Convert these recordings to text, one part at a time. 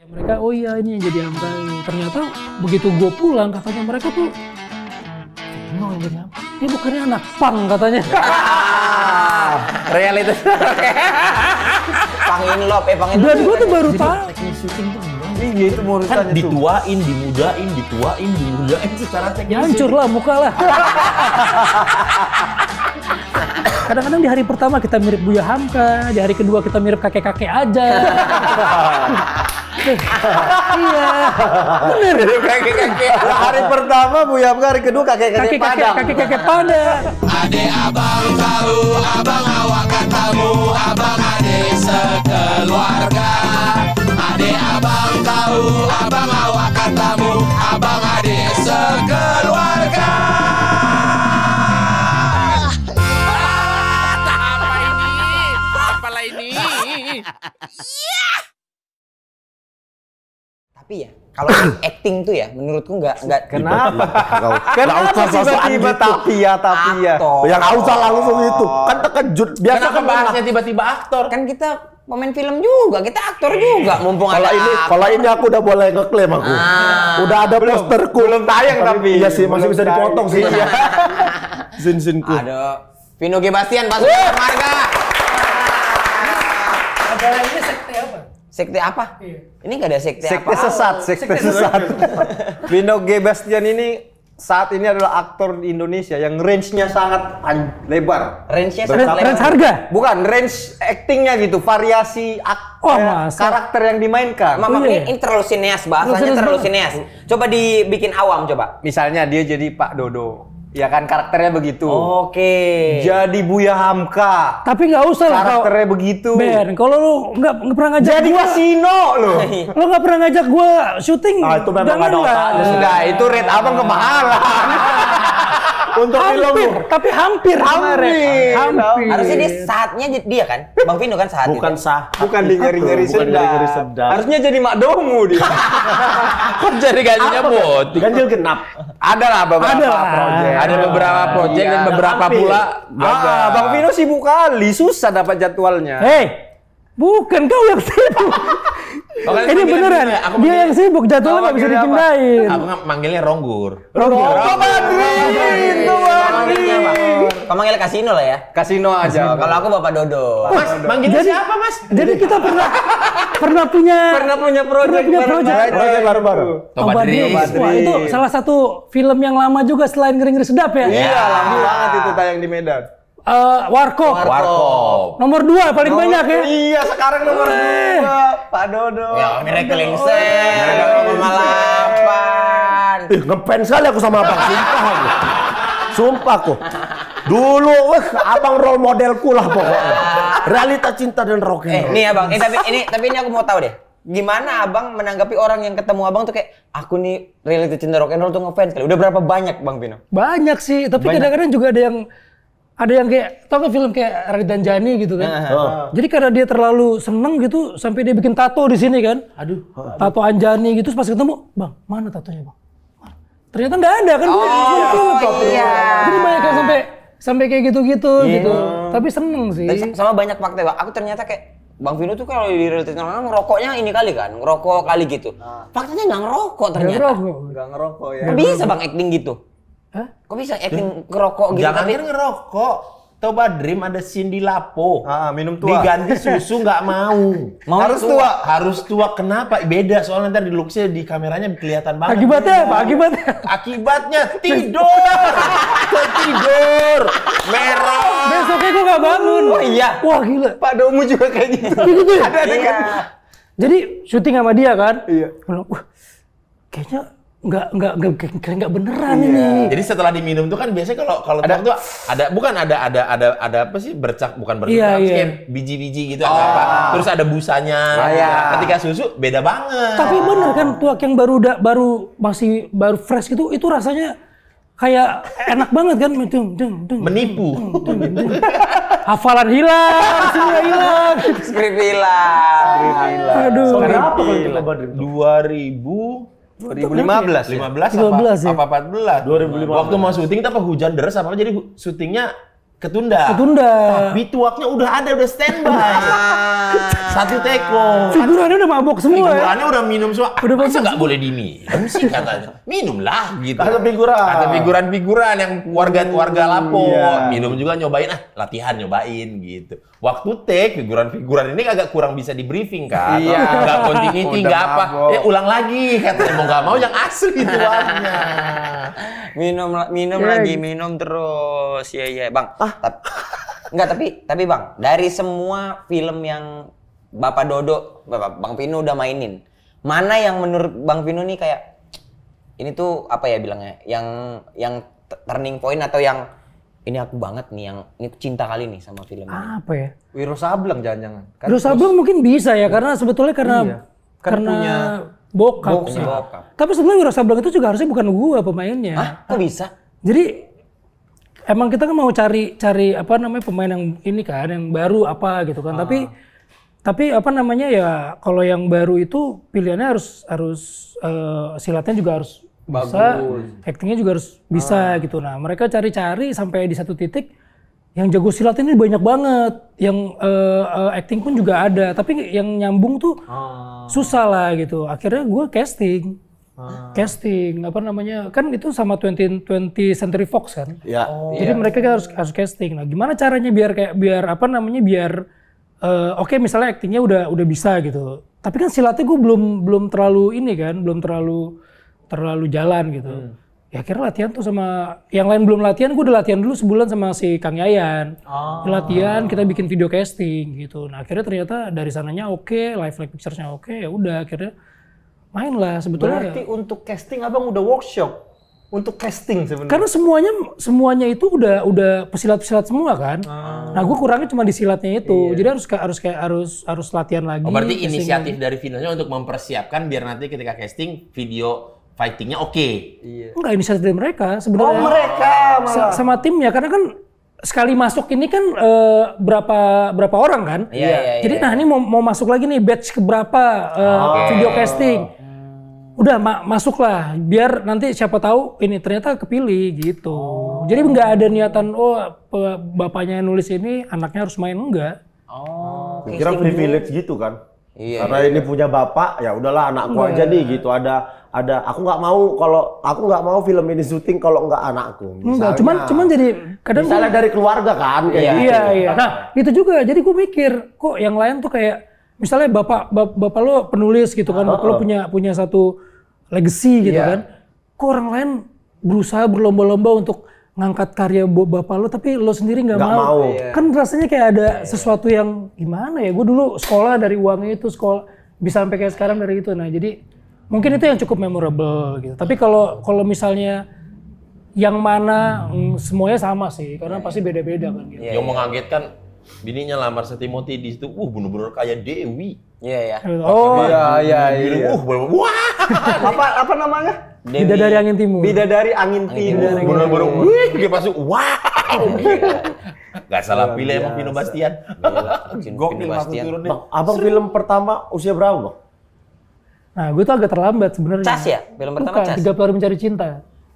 Ya mereka, oh iya ini yang jadi hamba ini. Ternyata begitu gue pulang, katanya mereka tuh, Vino yang jadi hamba. Ini bukannya anak pang katanya. Realitas. pang in love, eh pang in love. Dan gue tuh baru tahu. syuting tuh Iya itu mau kan dituain, dimudain, dituain, dimudain secara teknis. Ya hancur lah muka lah. Kadang-kadang di hari pertama kita mirip Buya Hamka, di hari kedua kita mirip kakek-kakek aja iya. Bener. Hari pertama Buya Yamka hari kedua kakek-kakek Padang. Kakek-kakek Padang. Ade abang tahu, abang awak katamu, abang ade sekeluarga. Ade abang tahu, abang awak katamu, abang ade sekeluarga. Ah, apa ini? Apa ini? Yeah! tapi ya kalau acting tuh ya menurutku nggak nggak kenapa kau kenapa tiba-tiba gitu. tapi ya tapi ya yang nggak usah langsung itu kan terkejut biasa kan bahasnya tiba-tiba aktor kan kita pemain film juga kita aktor juga mumpung kalau ini kalau ini aku udah boleh ngeklaim aku ah. udah ada belum, posterku belum tayang tapi iya sih masih bisa dipotong sih ya zin zinku ada Vino Gebastian pasukan marga ada lagi Sekte apa? Iya. Ini gak ada sekte, sekte apa? Sesat, oh, sekte, sekte sesat. Vino G. Bastian ini saat ini adalah aktor di Indonesia yang range-nya sangat lebar. Range-nya sangat lebar. Range harga? Bukan, range acting-nya gitu, variasi ak oh, karakter yang dimainkan. Mama, oh, iya. ini, ini terlalu sineas, bahasanya terlalu sineas. Coba dibikin awam coba. Misalnya dia jadi Pak Dodo. Ya kan karakternya begitu. Oke. Okay. Jadi Buya Hamka. Tapi nggak usah lah karakternya begitu. Ben, kalau lu nggak pernah ngajak Jadi Wasino lu. Lo nggak pernah ngajak gue syuting. Ah, itu memang nggak ada Nah itu rate abang kemahalan. untuk hampir, tapi hampir hampir. hampir. Harusnya dia saatnya dia kan, Bang Vino kan saat bukan itu. sah, bukan di ngeri ngeri sedap. Harusnya jadi mak domu dia. Kok jadi gajinya bot? Ganjil genap. Ada lah beberapa ada proyek. Iya. Iya, ada beberapa proyek dan beberapa pula. Ah, Bang Vino sibuk kali, susah dapat jadwalnya. Hei, bukan kau yang sibuk ini beneran. ya? aku dia yang sibuk jatuh nggak bisa dipindahin. Aku manggilnya Ronggur. Ronggur. Ronggur Madrid. Kau manggil kasino lah ya. Kasino aja. Kalau aku Bapak Dodo. Mas, manggilnya siapa Mas? Jadi kita pernah pernah punya pernah punya project pernah punya project project baru-baru. Tobadris. Wah, itu salah satu film yang lama juga selain Ngeri Ngeri Sedap ya. Iya, lama banget itu tayang di Medan. Uh, Warkop. Warkop. Nomor dua paling nomor, banyak ya. Iya, sekarang nomor Wee. Eh. dua. Pak Dodo. Ya, Miracle Insect. Miracle Malapan. Ih, ngefans sekali aku sama Abang. Sumpah aku. Sumpah aku. Dulu, wah, abang role modelku lah pokoknya. Realita cinta dan rock and eh, roll. Eh, nih abang, eh, tapi ini tapi ini aku mau tahu deh gimana abang menanggapi orang yang ketemu abang tuh kayak aku nih realita cinta rock and roll tuh ngefans kali. Udah berapa banyak bang Pino? Banyak sih, tapi kadang-kadang juga ada yang ada yang kayak tau gak film kayak dan Jani gitu kan. Nah, oh. Jadi karena dia terlalu seneng gitu sampai dia bikin tato di sini kan. Aduh. tato Anjani gitu pas ketemu, "Bang, mana tatonya, Bang?" Ternyata nggak ada kan gue. Oh, oh iya. Jadi banyak yang sampai sampai kayak gitu-gitu yeah. gitu. Tapi seneng sih. Tapi sama banyak fakta, ya, Bang. Aku ternyata kayak Bang Vino tuh kalau di realitas normal ngerokoknya ini kali kan, ngerokok kali gitu. Nah. Faktanya nggak ngerokok ternyata. Nggak ngerokok. Nggak ngerokok ya. Gak bisa Bang acting gitu. Hah? Kok bisa acting ngerokok gitu? Jangan kan ngerokok. Coba Dream ada Cindy Lapo. Ah, ah, minum tua. Diganti susu nggak mau. mau. Harus tua. tua. Harus tua. Kenapa? Beda soalnya nanti di looksnya di kameranya kelihatan banget. Akibatnya apa? Iya. Akibatnya? Akibatnya tidur. tidur. Merah. Besoknya gue nggak bangun. Oh iya. Wah gila. Pak Domu juga kayak gitu. Iya, gitu, gitu. Ada, ada kan? iya. kan? Jadi syuting sama dia kan? Iya. Wah, kayaknya nggak nggak nggak nggak beneran yeah. ini. Jadi setelah diminum tuh kan biasanya kalau kalau ada tuh ada bukan ada ada ada ada apa sih bercak bukan bercak yeah, yeah. Iya. kayak biji-biji gitu oh. apa. Terus ada busanya. Iya. Ketika susu beda banget. Tapi bener kan tuak yang baru da, baru masih baru fresh gitu itu rasanya kayak enak banget kan dung, dung, dung, menipu dung, dung, dung. hafalan hilang semua hilang skrip hilang hilang aduh kenapa kalau kita dua ribu 2015 ya? 15 apa, ya? apa 14? 2015. Waktu mau syuting apa hujan deras apa jadi syutingnya ketunda. Ketunda. Tapi tuaknya udah ada, udah standby. Satu teko. Figurannya udah mabok semua. Ya? Figurannya ya? udah minum semua. Udah Masa nggak boleh diminum sih katanya? Minumlah gitu. Ada figuran. ada figuran-figuran yang warga-warga lapor. Iya. Minum juga nyobain ah, latihan nyobain gitu. Waktu take figuran-figuran ini agak kurang bisa di briefing kan. Iya. Gak continuity, gak apa. Ya ulang lagi katanya mau gak mau yang asli tuaknya. minum minum ya, lagi gitu. minum terus. Iya iya, Bang. Ah, Hah? Tapi, enggak, tapi tapi Bang, dari semua film yang Bapak Dodo, Bapak Bang Pino udah mainin, mana yang menurut Bang Pino nih kayak ini tuh apa ya bilangnya? Yang yang turning point atau yang ini aku banget nih yang ini cinta kali nih sama film ini. Apa ya? Wiro Sableng jangan-jangan. Kan Wiro Sableng mungkin bisa ya karena sebetulnya karena iya. Kan karena punya bokap, bokap. Tapi sebenarnya Wiro Sableng itu juga harusnya bukan gua pemainnya. Hah? Kok bisa? Jadi emang kita kan mau cari cari apa namanya pemain yang ini kan yang baru apa gitu kan. Ah. Tapi tapi apa namanya ya kalau yang baru itu pilihannya harus harus uh, silatnya juga harus Bagus. bisa, actingnya juga harus bisa ah. gitu. Nah mereka cari-cari sampai di satu titik yang jago silat ini banyak banget, yang uh, uh, acting pun juga ada, tapi yang nyambung tuh ah. susah lah gitu. Akhirnya gue casting Ah. casting apa namanya kan itu sama 20 20 Century Fox kan ya, oh. jadi ya. mereka harus harus casting nah gimana caranya biar kayak biar apa namanya biar uh, oke okay, misalnya aktingnya udah udah bisa gitu tapi kan silatnya gue belum belum terlalu ini kan belum terlalu terlalu jalan gitu hmm. ya akhirnya latihan tuh sama yang lain belum latihan gue udah latihan dulu sebulan sama si Kang Yayan oh. latihan kita bikin video casting gitu nah akhirnya ternyata dari sananya oke okay, live like picturesnya oke okay, ya udah akhirnya main lah sebetulnya. Berarti untuk casting abang udah workshop untuk casting sebenarnya. Karena semuanya semuanya itu udah udah pesilat-pesilat semua kan. Ah. Nah, gue kurangnya cuma di silatnya itu. Iya. Jadi harus harus kayak harus harus latihan lagi. Oh, berarti inisiatif dari Vinonya untuk mempersiapkan biar nanti ketika casting video fightingnya oke. Okay. Iya. Enggak inisiatif dari mereka sebenarnya. Oh, mereka malah. sama timnya karena kan sekali masuk ini kan uh, berapa berapa orang kan? Iya. Yeah, yeah, Jadi iya, nah iya. ini mau, mau masuk lagi nih batch keberapa uh, eh, ah, okay. video casting udah ma masuklah biar nanti siapa tahu ini ternyata kepilih gitu. Oh. Jadi nggak ada niatan oh bapaknya yang nulis ini anaknya harus main enggak. Oh. Kira privilege gitu kan. Iya, Karena iya. ini iya. punya bapak, ya udahlah anakku enggak. Iya, aja nih iya. gitu. Ada ada aku nggak mau kalau aku nggak mau film ini syuting kalau nggak anakku. Misalnya, enggak, cuman cuman jadi kadang misalnya gue, dari keluarga kan kayak iya, gitu. Iya, nah, nah, itu juga. Jadi gue mikir, kok yang lain tuh kayak misalnya bapak bapak, lo penulis gitu kan, ah, bapak lo ah. punya punya satu legacy gitu yeah. kan. Kok orang lain berusaha berlomba-lomba untuk ngangkat karya bapak lo tapi lo sendiri nggak mau. mau. Yeah. Kan rasanya kayak ada iya, iya. sesuatu yang gimana ya. Gue dulu sekolah dari uangnya itu sekolah bisa sampai kayak sekarang dari itu. Nah, jadi mungkin itu yang cukup memorable gitu. Tapi kalau kalau misalnya yang mana hmm. semuanya sama sih, karena iya, pasti beda-beda kan. Gitu. Yeah. Yang mengagetkan bininya lamar Setimoti di situ, uh bener-bener kayak Dewi. Iya ya. Oh iya iya Uh, wah. apa apa namanya? Dewi. Bidadari angin timur. Bidadari angin timur. Baru-baru. wih dia masuk wah. Gak salah pilih emang Vino Bastian. Gokil Bastian. Abang film pertama usia berapa, Bang? Nah, gue tuh agak terlambat sebenarnya. Cas ya? Film pertama Cas. Tiga hari Mencari Cinta.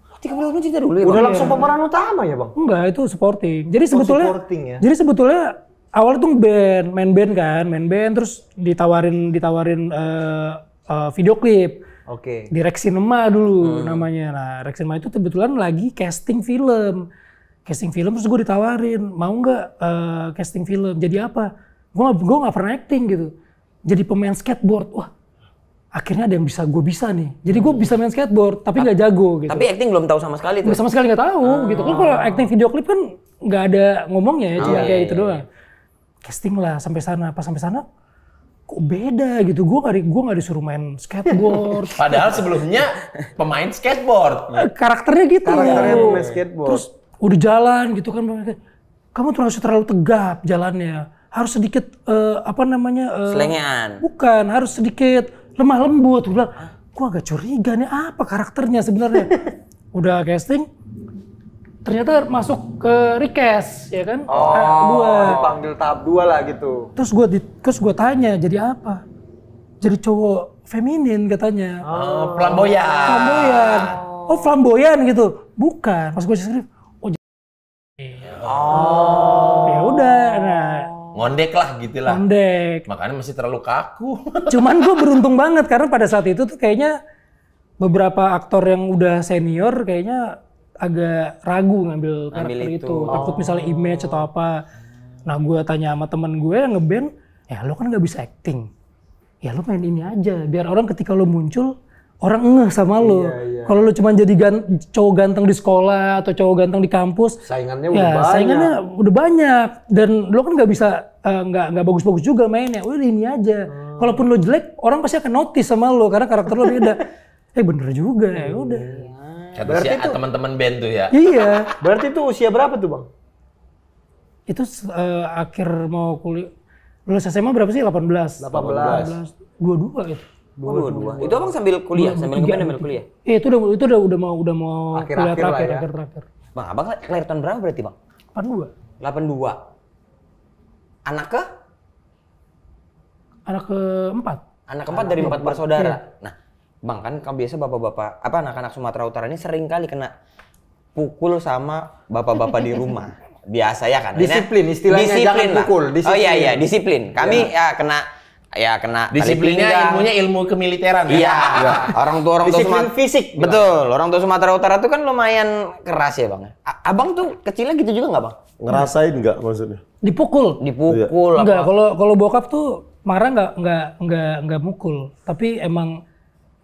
Oh, Tiga hari Mencari Cinta dulu ya? Udah langsung pemeran utama ya, Bang? Enggak, itu supporting. Jadi oh, sebetulnya, supporting ya? Jadi sebetulnya awalnya tuh band, main band kan, main band terus ditawarin ditawarin uh, uh, video klip. Oke. Okay. Di Rex Cinema dulu hmm. namanya. Nah, Rex Cinema itu kebetulan lagi casting film. Casting film terus gue ditawarin, mau nggak uh, casting film? Jadi apa? Gue gak gak pernah acting gitu. Jadi pemain skateboard. Wah, akhirnya ada yang bisa gue bisa nih. Jadi gue bisa main skateboard tapi nggak jago gitu. Tapi acting belum tahu sama sekali tuh. Sama sekali nggak tahu oh. gitu. Kan ah. kalau acting video klip kan nggak ada ngomongnya ya, cuma oh, kayak iya, itu iya, iya, doang. Iya casting lah sampai sana apa sampai sana kok beda gitu gue gak, gue gak disuruh main skateboard padahal sebelumnya pemain skateboard eh, karakternya gitu karakternya pemain skateboard terus udah jalan gitu kan kamu tuh harus terlalu tegap jalannya harus sedikit uh, apa namanya uh, selengean bukan harus sedikit lemah lembut udah bilang gue agak curiga nih apa karakternya sebenarnya udah casting ternyata masuk ke request ya kan oh, tahap dua dipanggil tahap dua lah gitu terus gue di, terus gue tanya jadi apa jadi cowok feminin katanya oh, flamboyan flamboyan oh, flamboyan gitu bukan pas gue skrip oh oh ya udah nah ngondek lah gitu lah ngondek makanya masih terlalu kaku cuman gue beruntung banget karena pada saat itu tuh kayaknya beberapa aktor yang udah senior kayaknya agak ragu ngambil karakter itu. itu. Takut oh. misalnya image atau apa. Nah gue tanya sama temen gue yang ngeband, ya lo kan gak bisa acting. Ya lo main ini aja, biar orang ketika lo muncul, orang ngeh sama lo. Iya, iya. Kalau lo cuma jadi gan cowok ganteng di sekolah atau cowok ganteng di kampus, saingannya ya, udah banyak. Saingannya udah banyak dan lo kan gak bisa eh, nggak uh, nggak bagus-bagus juga mainnya. Udah ini aja. Hmm. Kalaupun lo jelek, orang pasti akan notice sama lo karena karakter lo beda. eh bener juga ya iya, udah. Iya. Kata berarti itu teman-teman band tuh ya. Iya. berarti itu usia berapa tuh, Bang? Itu uh, akhir mau kuliah lulus SMA berapa sih? 18. 18. 18. 22 gitu. Oh, dua, dua, dua. Gitu. Itu abang sambil kuliah, dua, sambil ngeband iya. sambil kuliah. Iya, itu udah itu udah udah mau udah mau akhir, kuliah akhir terakhir, ya. akhir terakhir. Bang, abang lahir tahun berapa berarti, Bang? 82. 82. Anak ke? Anak keempat. Anak keempat Anak dari empat bersaudara. Iya. Nah, Bang kan biasa bapak-bapak apa anak-anak Sumatera Utara ini sering kali kena pukul sama bapak-bapak di rumah. Biasa ya kan. Disiplin istilahnya disiplin jangan lah. pukul, disiplin. Oh iya iya, disiplin. Kami ya, ya kena ya kena disiplinnya ilmunya ilmu kemiliteran iya ya. Iya. orang tua orang tua Sumatera fisik betul orang tua Sumatera Utara tuh kan lumayan keras ya bang abang tuh kecilnya gitu juga nggak bang ngerasain nggak maksudnya dipukul dipukul iya. nggak kalau kalau bokap tuh marah nggak nggak nggak nggak mukul tapi emang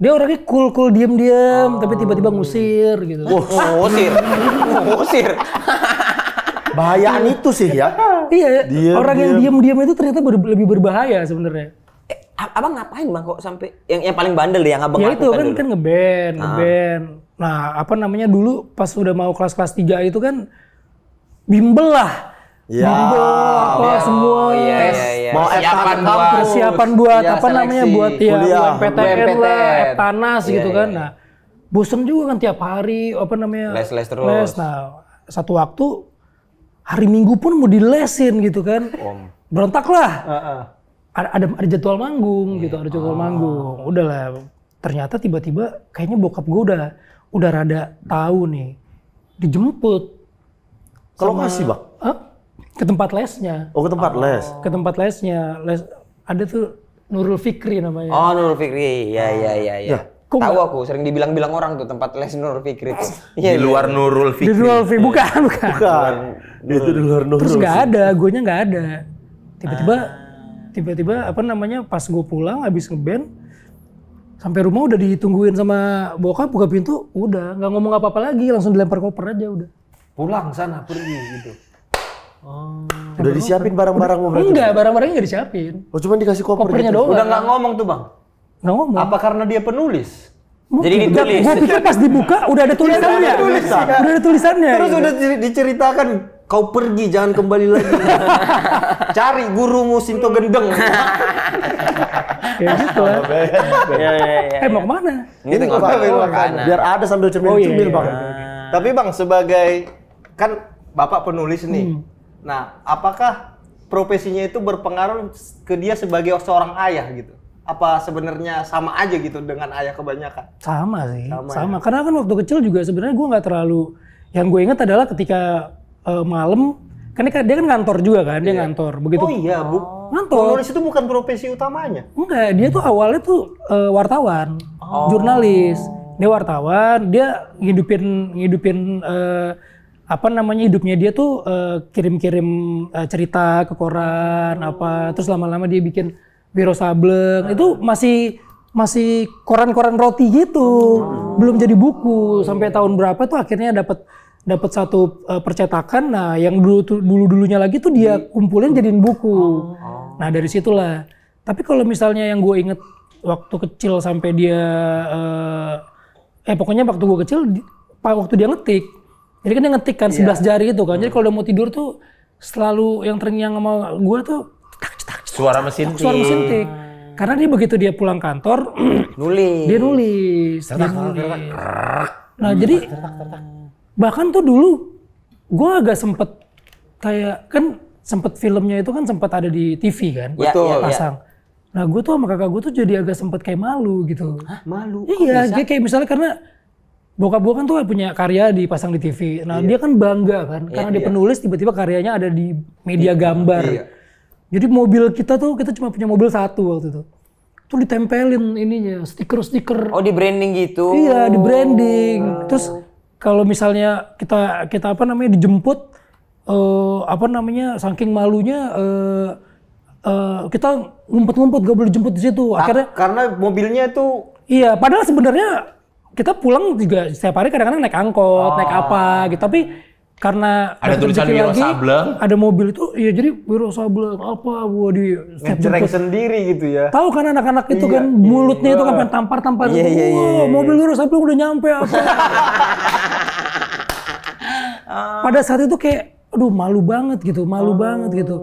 dia orangnya cool cool diem diem oh. tapi tiba-tiba ngusir gitu oh, ngusir ngusir bahayaan itu sih ya iya diem, orang diem. yang diem diem itu ternyata ber lebih berbahaya sebenarnya eh, abang ngapain bang kok sampai yang yang paling bandel ya yang abang ya itu kan dulu. kan ngeband ah. ngeband ah. nah apa namanya dulu pas udah mau kelas kelas tiga itu kan bimbel lah Ya, bimbel apa ya, semua oh, ya, ya, ya. Iya, mau persiapan buat persiapan buat iya, apa seleksi. namanya buat ya Kuliah. UMPTN, lah, panas yeah, iya, gitu yeah. kan. Nah, bosen juga kan tiap hari apa namanya? Les-les terus. Les. Nah, satu waktu hari Minggu pun mau dilesin gitu kan. Om. Berontaklah. Uh Ada, ada jadwal manggung yeah. gitu, ada jadwal oh. manggung. Udahlah. Ternyata tiba-tiba kayaknya bokap gue udah udah rada tahu nih. Dijemput. Kalau masih Bang? Huh? Ke tempat lesnya. Oh, ke tempat oh. les. Ke tempat lesnya. Les ada tuh Nurul Fikri namanya. Oh, Nurul Fikri. Iya, iya, ah. iya, ya, ya, ya, ya. ya. Tahu aku, sering dibilang-bilang orang tuh tempat les Nurul Fikri tuh. Ya, di luar ya. Nurul Fikri. Di luar Fikri, bukan, bukan. Bukan. Itu di luar Nurul. Terus nggak ada, guanya nggak ada. Tiba-tiba, ah. tiba-tiba apa namanya pas gue pulang habis ngeband, sampai rumah udah ditungguin sama bokap buka pintu, udah nggak ngomong apa-apa lagi, langsung dilempar koper aja udah. Pulang sana pergi gitu. Oh. Udah disiapin barang-barang mau berarti? Enggak, barang-barangnya nggak disiapin. Oh, cuma dikasih koper Kopernya gitu. doang. Udah nggak ngomong tuh, Bang? Nggak ngomong. Apa karena dia penulis? Mungkin. Jadi ditulis. Gue pikir pas dibuka iya, udah ada tulisannya. tulisan. Udah ada tulisannya. Terus gitu. udah diceritakan kau pergi jangan kembali lagi. Cari gurumu Sinto Gendeng. Kayak gitu lah. Ya, eh mau kemana? Ini makanan. Biar ada sambil oh, cemil iya. bang. Tapi bang sebagai kan bapak penulis nih. Hmm Nah, apakah profesinya itu berpengaruh ke dia sebagai seorang ayah gitu? Apa sebenarnya sama aja gitu dengan ayah kebanyakan? Sama sih, sama. Ya? sama. Ya? Karena kan waktu kecil juga sebenarnya gue nggak terlalu. Yang gue ingat adalah ketika uh, malam kan dia kan kantor kan juga kan dia yeah. begitu oh iya bu ngantor penulis itu bukan profesi utamanya enggak dia tuh awalnya tuh uh, wartawan oh. jurnalis dia wartawan dia ngidupin ngidupin uh, apa namanya hidupnya dia tuh eh, kirim-kirim uh, uh, cerita ke koran oh. apa terus lama-lama dia bikin Wiro Sableng oh. itu masih masih koran-koran roti gitu oh. belum jadi buku sampai tahun berapa tuh akhirnya dapat dapat satu uh, percetakan nah yang dulu dulu dulunya lagi tuh dia kumpulin jadiin buku nah dari situlah tapi kalau misalnya yang gue inget waktu kecil sampai dia uh, eh pokoknya waktu gue kecil waktu dia ngetik jadi kan dia ngetik kan yeah. Iya. jari itu kan. Hmm. Jadi kalau udah mau tidur tuh selalu yang terngiang sama gue tuh cetak, cetak, cetak, suara mesin tik. Suara mesin tik. Karena dia begitu dia pulang kantor, nulis. Dia nulis. Tertak, dia nulis. Tertak, nah, tertak. Nah, hmm. jadi tertak, tertak. bahkan tuh dulu gue agak sempet kayak kan sempet filmnya itu kan sempet ada di TV kan, ya, Betul, ya, ya. pasang. Ya. Nah, gue tuh sama kakak gue tuh jadi agak sempet kayak malu gitu. Hah, malu? Iya, kayak misalnya karena bokap gue kan tuh punya karya dipasang di TV. Nah, iya. dia kan bangga kan iya, karena dia iya. penulis tiba-tiba karyanya ada di media iya, gambar. Iya. Jadi mobil kita tuh kita cuma punya mobil satu waktu itu. Tuh ditempelin ininya stiker-stiker. Oh, di branding gitu. Iya, di branding. Oh. Terus kalau misalnya kita kita apa namanya dijemput uh, apa namanya saking malunya uh, uh, kita ngumpet-ngumpet gak boleh jemput di situ. Ah, Akhirnya karena mobilnya itu Iya, padahal sebenarnya kita pulang juga setiap hari kadang-kadang naik angkot, oh. naik apa ah. gitu. Tapi karena ada tulisan Wiro lagi, Sableng. Ada mobil itu, ya jadi Wiro Sableng apa gua di ngejreng sendiri gitu ya. Tahu kan anak-anak itu iya, kan iya, mulutnya iya. itu kan pengen tampar-tampar iya, iya, iya, iya. mobil iya. Wiro Sableng udah nyampe apa. Pada saat itu kayak aduh malu banget gitu, malu oh. banget gitu.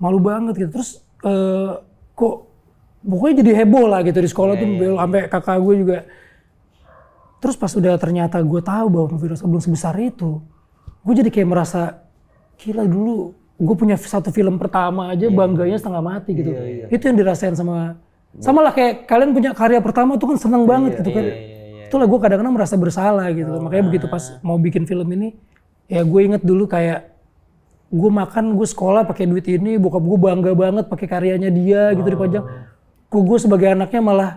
Malu banget gitu. Terus uh, kok pokoknya jadi heboh lah gitu di sekolah yeah, tuh yeah. Iya, sampai kakak gue juga Terus pas udah ternyata gue tahu bahwa virus belum sebesar itu, gue jadi kayak merasa gila dulu gue punya satu film pertama aja yeah. bangganya iya. setengah mati gitu. Yeah, yeah. Itu yang dirasain sama sama lah kayak kalian punya karya pertama tuh kan seneng banget yeah, gitu kan. Yeah, yeah, yeah. Iya. Itulah gue kadang-kadang merasa bersalah gitu. Oh, Makanya nah. begitu pas ah. mau bikin film ini ya gue inget dulu kayak gue makan gue sekolah pakai duit ini bokap gue bangga banget pakai karyanya dia gitu oh. gitu dipajang. pajang. gue sebagai anaknya malah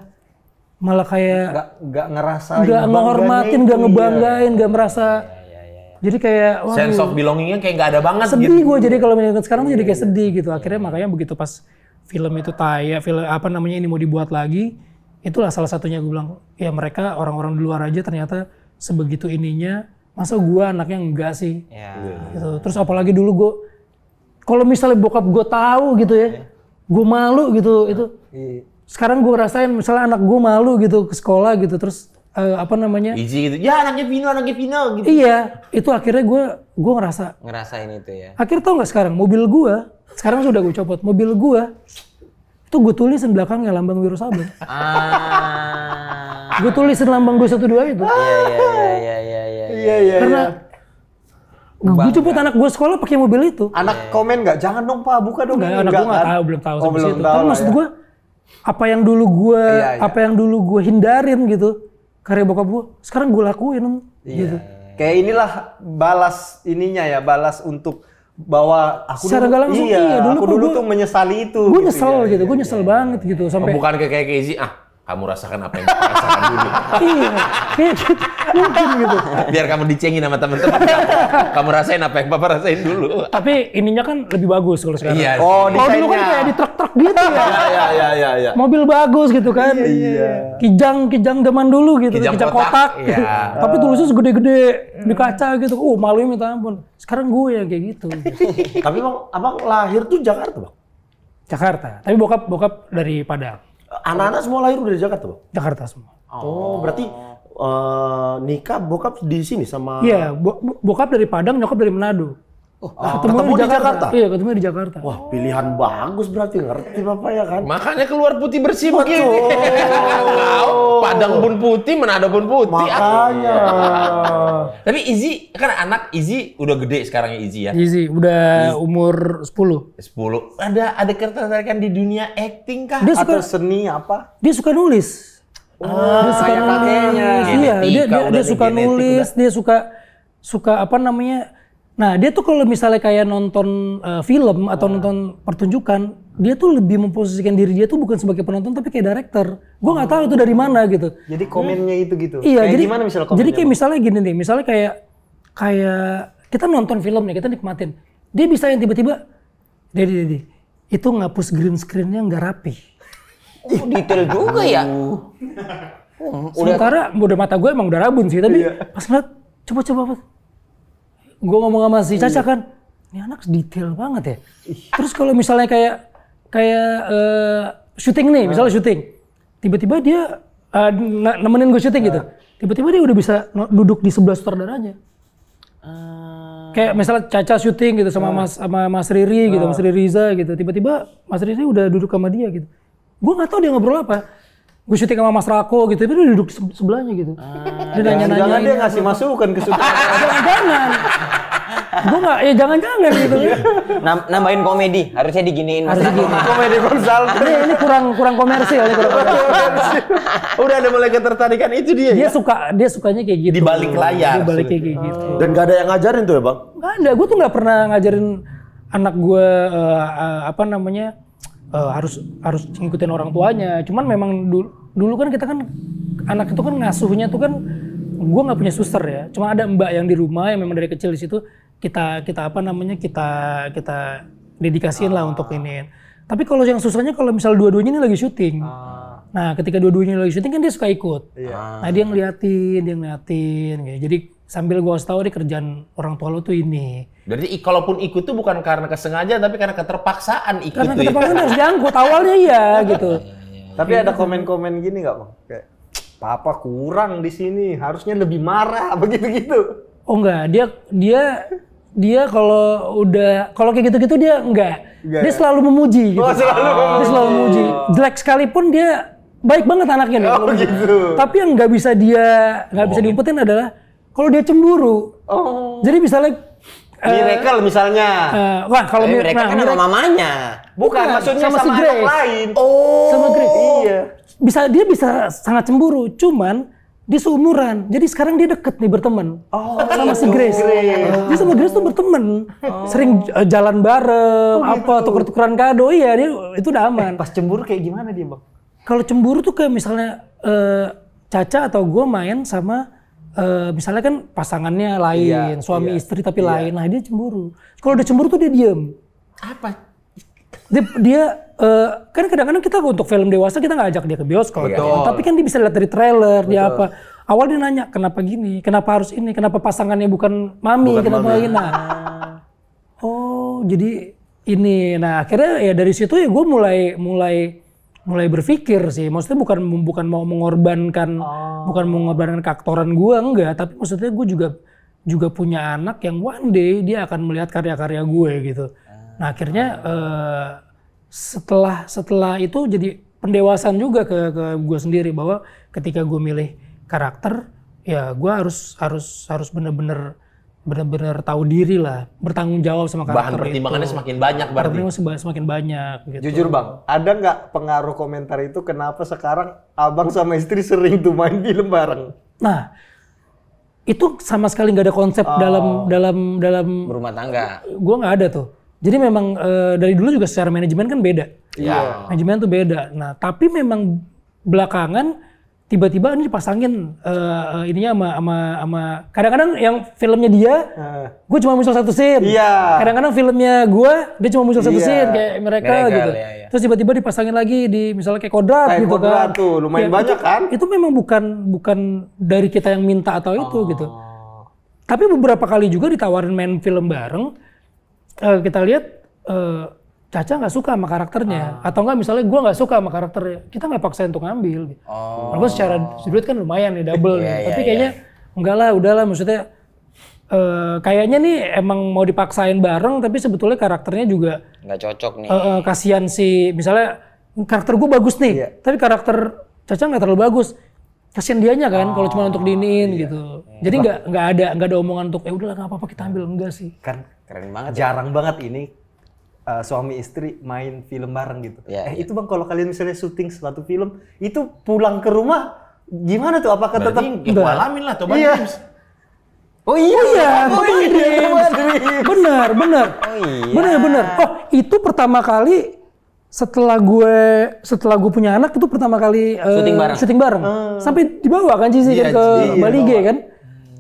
malah kayak nggak gak ngerasa nggak ngehormatin nggak iya. ngebanggain nggak gak merasa iya, jadi kayak wah, sense of belongingnya kayak nggak ada banget sedih gitu. gue jadi kalau melihat sekarang tuh jadi kayak iya, iya, sedih gitu akhirnya makanya begitu pas film itu tayang film apa namanya ini mau dibuat lagi itulah salah satunya gue bilang ya mereka orang-orang di luar aja ternyata sebegitu ininya masa gue anaknya enggak sih yeah. gitu. terus apalagi dulu gue kalau misalnya bokap gue tahu gitu ya gue malu gitu yeah. itu sekarang gue rasain misalnya anak gue malu gitu ke sekolah gitu terus uh, apa namanya Iji gitu ya anaknya Vino anaknya Vino gitu iya itu akhirnya gue gue ngerasa ngerasain itu ya akhir tau nggak sekarang mobil gue sekarang sudah gue copot mobil gue itu gue tulis di belakangnya lambang virus sabun ah. gue tulis lambang dua satu dua itu iya iya iya iya iya iya, iya. iya, iya karena Gue jemput anak gue sekolah pakai mobil itu. Anak yeah. komen nggak? Jangan dong pak, buka dong. Enggak, anak gue nggak kan? tahu, belum tahu. Oh, belum tahu. Tapi maksud ya. gue, apa yang dulu gue iya, iya. apa yang dulu gue hindarin gitu karya bokap gue sekarang gue lakuin iya. gitu kayak inilah balas ininya ya balas untuk bahwa aku secara dulu, langsung iya, iya dulu aku dulu gua, tuh menyesali itu gue gitu, nyesel ya, gitu gue iya, nyesel iya, banget iya. gitu oh, sampai oh, bukan kayak kayak ah kamu rasakan apa yang kamu rasakan dulu. iya, iya gitu. mungkin gitu. Biar kamu dicengin sama teman-teman. kamu rasain apa yang papa rasain dulu. Tapi ininya kan lebih bagus kalau sekarang. Iya. Oh, kalau dulu kan kayak di truk-truk gitu ya. Iya, iya, iya, iya, iya. Mobil bagus gitu kan. Iya. Kijang, kijang zaman dulu gitu. Kijang, kijang kotak. kotak. Iya. Tapi tulisnya segede-gede di kaca gitu. Oh, uh, malu minta ampun. Sekarang gue yang kayak gitu. Tapi bang, abang lahir tuh Jakarta bang? Jakarta. Tapi bokap bokap dari Padang. Anak-anak semua lahir udah di Jakarta, Pak? Jakarta semua. Oh, berarti uh, nikah bokap di sini sama Iya, bo bokap dari Padang, nyokap dari Manado. Oh, oh ketemu, di Jakarta. Jakarta. Iya, ketemu di Jakarta. Wah, pilihan bagus berarti ngerti Bapak ya kan? Makanya keluar putih bersih oh, begini. Oh. Padang pun putih, Manado pun putih. Makanya. Iya. Tapi Izzy kan anak Izzy udah gede sekarang ya Izzy ya. Izzy udah Izzy. umur 10. 10. Ada ada ketertarikan di dunia acting kah dia suka, atau seni apa? Dia suka nulis. Oh, dia suka nulis. Iya, dia dia, dia suka nulis, udah. dia suka suka apa namanya? Nah, dia tuh kalau misalnya kayak nonton uh, film atau oh. nonton pertunjukan, dia tuh lebih memposisikan diri dia tuh bukan sebagai penonton tapi kayak director. Gue nggak oh. tahu itu dari mana gitu. Jadi komennya hmm. itu gitu. Iya, kayak jadi gimana misalnya komennya? Jadi kayak apa? misalnya gini nih, misalnya kayak kayak kita nonton film nih, kita nikmatin. Dia bisa yang tiba-tiba, Dedi, Dedi, itu ngapus green screennya nggak rapi. Oh, detail juga ya. Oh. Sementara udah mata gue emang udah rabun sih, tapi iya. pas ngeliat, coba-coba gue ngomong sama si Caca iya. kan, ini anak detail banget ya. Terus kalau misalnya kayak kayak uh, eh, syuting nih, misalnya nah. syuting, tiba-tiba dia uh, nemenin gue syuting gitu, nah. tiba-tiba dia udah bisa duduk di sebelah sutradaranya. Uh, eh. kayak misalnya Caca syuting gitu sama nah. Mas sama Mas Riri gitu, Mas Riri Riza gitu. Tiba-tiba Mas Riri udah duduk sama dia gitu. Gue nggak tahu dia ngobrol apa. Gue syuting sama Mas Rako gitu, tapi dia duduk sebelahnya gitu. Uh, dia nanya-nanya. Jangan dia ngasih masukan ke sutradara. jangan gue gak, ya jangan-jangan gitu ya. Nam nambahin komedi harusnya diginiin harus komedi konsultan ini, ini kurang kurang komersil ini ya kurang komersil udah ada mulai ketertarikan itu dia ya? dia ya? suka dia sukanya kayak gitu di balik layar di balik kayak, gitu. gitu dan gak ada yang ngajarin tuh ya bang gak ada gue tuh gak pernah ngajarin anak gue uh, uh, eh, apa namanya uh, harus harus ngikutin orang tuanya cuman memang dulu dulu kan kita kan anak itu kan ngasuhnya tuh kan gue gak punya suster ya cuma ada mbak yang di rumah yang memang dari kecil di situ kita kita apa namanya kita kita dedikasiin ah. lah untuk ini. Tapi kalau yang susahnya kalau misal dua-duanya ini lagi syuting. Ah. Nah, ketika dua-duanya lagi syuting kan dia suka ikut. Yeah. Nah, dia ngeliatin, dia ngeliatin gitu. Jadi sambil gua tahu di kerjaan orang tua lo tuh ini. Jadi kalaupun ikut tuh bukan karena kesengajaan tapi karena keterpaksaan ikut. Karena ya. keterpaksaan ya? harus diangkut awalnya iya gitu. Tapi ada komen-komen gini nggak bang? Kayak papa kurang di sini harusnya lebih marah begitu gitu. Oh enggak, dia dia dia kalau udah kalau kayak gitu-gitu dia enggak. enggak. Dia selalu memuji gitu. Oh, selalu oh. memuji. Dia selalu memuji. Jelek sekalipun dia baik banget anaknya nih. Oh, gitu. Tapi yang nggak bisa dia nggak bisa oh. diumpetin adalah kalau dia cemburu. Oh. Jadi misalnya eh, Miracle uh, misalnya. Uh, wah, kalau eh, Miracle nah, kan sama mamanya. Bukan, Bukan, maksudnya sama, sama si Grace. anak lain. Oh. Sama Grace. Iya. Bisa dia bisa sangat cemburu, cuman di seumuran. Jadi sekarang dia deket nih berteman oh, sama si gitu. Grace. Grace. Oh. Dia sama Grace tuh berteman, oh. sering eh, jalan bareng, oh, apa gitu. tuker-tukeran kado, iya dia itu udah eh, aman. Eh, pas cemburu kayak gimana dia bang? Kalau cemburu tuh kayak misalnya uh, Caca atau gua main sama uh, misalnya kan pasangannya lain, iya, suami iya, istri tapi iya. lain, nah dia cemburu. Kalau udah cemburu tuh dia diem. Apa? dia, dia uh, kan kadang-kadang kita untuk film dewasa kita nggak ajak dia ke bioskop, Betul. Ya. Iya. tapi kan dia bisa lihat dari trailer, Betul. dia apa. Awal dia nanya kenapa gini, kenapa harus ini, kenapa pasangannya bukan mami, bukan kenapa mami. Nah, oh jadi ini. Nah akhirnya ya dari situ ya gue mulai mulai mulai berpikir sih. Maksudnya bukan bukan mau mengorbankan, oh. bukan mengorbankan keaktoran gue enggak, tapi maksudnya gue juga juga punya anak yang one day dia akan melihat karya-karya gue gitu. Nah akhirnya uh, setelah setelah itu jadi pendewasan juga ke, ke gue sendiri bahwa ketika gue milih karakter ya gue harus harus harus bener-bener benar-benar tahu diri lah, bertanggung jawab sama karakter Bahan pertimbangannya itu. semakin banyak berarti. Pertimbangan semakin banyak. Gitu. Jujur bang, ada nggak pengaruh komentar itu kenapa sekarang abang sama istri sering tuh main film bareng? Nah, itu sama sekali nggak ada konsep oh, dalam dalam dalam berumah tangga. Gue nggak ada tuh. Jadi memang e, dari dulu juga secara manajemen kan beda. Iya. Yeah. Manajemen tuh beda. Nah, tapi memang belakangan tiba-tiba ini dipasangin e, ininya sama sama sama kadang-kadang yang filmnya dia uh. gue cuma muncul satu scene. Iya. Yeah. Kadang-kadang filmnya gue dia cuma muncul yeah. satu iya. scene kayak mereka, mereka gitu. Ya, ya. Terus tiba-tiba dipasangin lagi di misalnya kayak kodrat gitu kodrat kan. tuh lumayan ya, banyak kan. Itu memang bukan bukan dari kita yang minta atau itu gitu. Oh. Tapi beberapa kali juga ditawarin main film bareng uh, kita lihat uh, Caca nggak suka sama karakternya, ah. atau nggak misalnya gue nggak suka sama karakternya, kita nggak paksa untuk ngambil. Oh. Walaupun secara duit kan lumayan nih double, yeah, Yeah, tapi iya. kayaknya yeah. enggak lah, udahlah maksudnya Uh, kayaknya nih emang mau dipaksain bareng tapi sebetulnya karakternya juga nggak cocok nih. Uh, uh, kasihan sih, misalnya karakter gue bagus nih, yeah. tapi karakter Caca nggak terlalu bagus kasian dianya kan oh, kalau cuma untuk dinin oh, iya. gitu. Jadi nggak nggak ada nggak ada omongan untuk eh udahlah nggak apa-apa kita ambil enggak sih. Kan keren banget. Ya. Jarang ya. banget ini uh, suami istri main film bareng gitu. Ya, eh iya. itu bang kalau kalian misalnya syuting suatu film itu pulang ke rumah gimana tuh apakah tetap ngalamin lah coba iya. Oh iya, oh iya, oh, iya. Benar, benar. Oh iya. Benar, benar. Oh, itu pertama kali setelah gue setelah gue punya anak itu pertama kali ya, syuting eh, bareng, syuting bareng. Hmm. sampai dibawa kan Cici iya, yeah, kan, ke iya, Bali G kan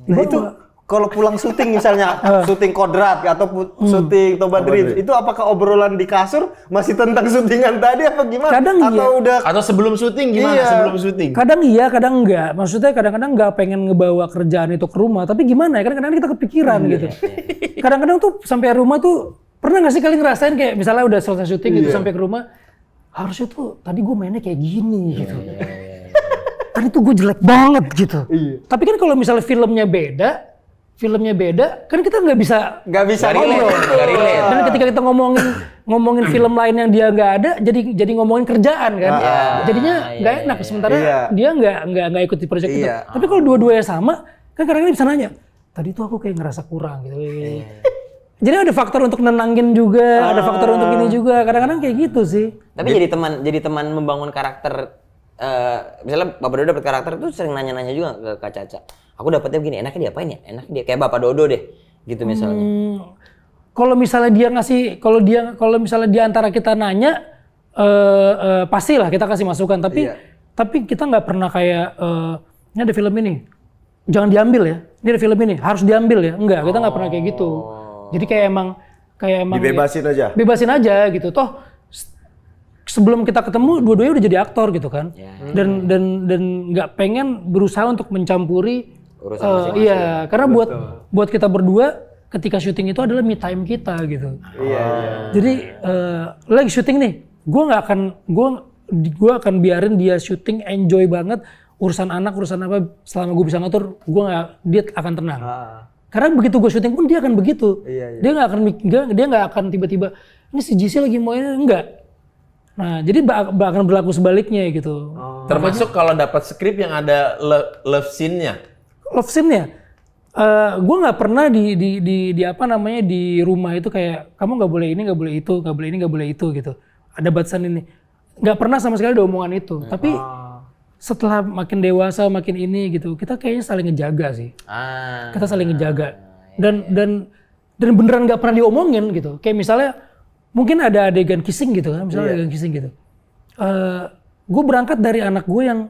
nah itu kalau pulang syuting misalnya ah. syuting kodrat atau hmm. syuting Toba Dream itu apakah obrolan di kasur masih tentang syutingan tadi apa gimana kadang atau iya. udah atau sebelum syuting gimana iya. sebelum syuting kadang iya kadang enggak maksudnya kadang-kadang enggak pengen ngebawa kerjaan itu ke rumah tapi gimana ya kadang-kadang kita kepikiran hmm, gitu iya, kadang-kadang tuh sampai rumah tuh Pernah gak sih kalian ngerasain kayak misalnya udah selesai syuting yeah. gitu iya. sampai ke rumah, harusnya tuh tadi gue mainnya kayak gini yeah, gitu. Yeah, yeah, yeah. tadi tuh gue jelek banget gitu. Yeah. Tapi kan kalau misalnya filmnya beda, filmnya beda, kan kita nggak bisa nggak bisa relate. Dan ketika kita ngomongin ngomongin film lain yang dia nggak ada, jadi jadi ngomongin kerjaan kan, yeah. jadinya iya, nggak yeah, enak. Iya. Sementara yeah. dia nggak nggak nggak ikut di project yeah. itu. Tapi kalau dua-duanya sama, kan kadang-kadang bisa nanya, tadi tuh aku kayak ngerasa kurang gitu. yeah jadi ada faktor untuk nenangin juga, uh, ada faktor untuk ini ah. juga. Kadang-kadang kayak gitu sih. Tapi jadi, teman, jadi teman membangun karakter. Uh, misalnya Bapak Dodo dapat karakter tuh sering nanya-nanya juga ke Kak Caca. Aku dapatnya begini, enaknya diapain ya? Enak dia kayak Bapak Dodo deh, gitu misalnya. Hmm. kalau misalnya dia ngasih, kalau dia, kalau misalnya di antara kita nanya, uh, uh, pastilah kita kasih masukan. Tapi, iya. tapi kita nggak pernah kayak, uh, ini ada film ini, jangan diambil ya. Ini ada film ini, harus diambil ya. Enggak, kita nggak oh. pernah kayak gitu oh. Jadi kayak emang kayak emang dibebasin ya, aja. Bebasin aja gitu. Toh sebelum kita ketemu dua-duanya udah jadi aktor gitu kan. Ya. Dan dan dan nggak pengen berusaha untuk mencampuri urusan uh, eh, masing Iya, karena Betul. buat buat kita berdua ketika syuting itu adalah me time kita gitu. Iya. Oh. Jadi uh, lagi syuting nih, gua nggak akan gua gue akan biarin dia syuting enjoy banget urusan anak urusan apa selama gue bisa ngatur gue nggak dia akan tenang. Ah. Karena begitu gue syuting pun dia akan begitu. Iya, iya. Dia nggak akan dia nggak akan tiba-tiba ini si JC lagi mau ini enggak. Nah, jadi bakal berlaku sebaliknya gitu. Oh. Termasuk kalau dapat skrip yang ada love scene-nya. Love scene-nya? Uh, eh, gue nggak pernah di, di, di, di apa namanya di rumah itu kayak kamu nggak boleh ini nggak boleh itu nggak boleh ini nggak boleh itu gitu ada batasan ini nggak pernah sama sekali ada omongan itu tapi oh setelah makin dewasa makin ini gitu kita kayaknya saling ngejaga sih ah, kita saling ngejaga iya, iya. dan iya. dan dan beneran nggak pernah diomongin gitu kayak misalnya mungkin ada adegan kissing gitu kan misalnya iya. adegan kissing gitu uh, eh, gue berangkat dari anak gue yang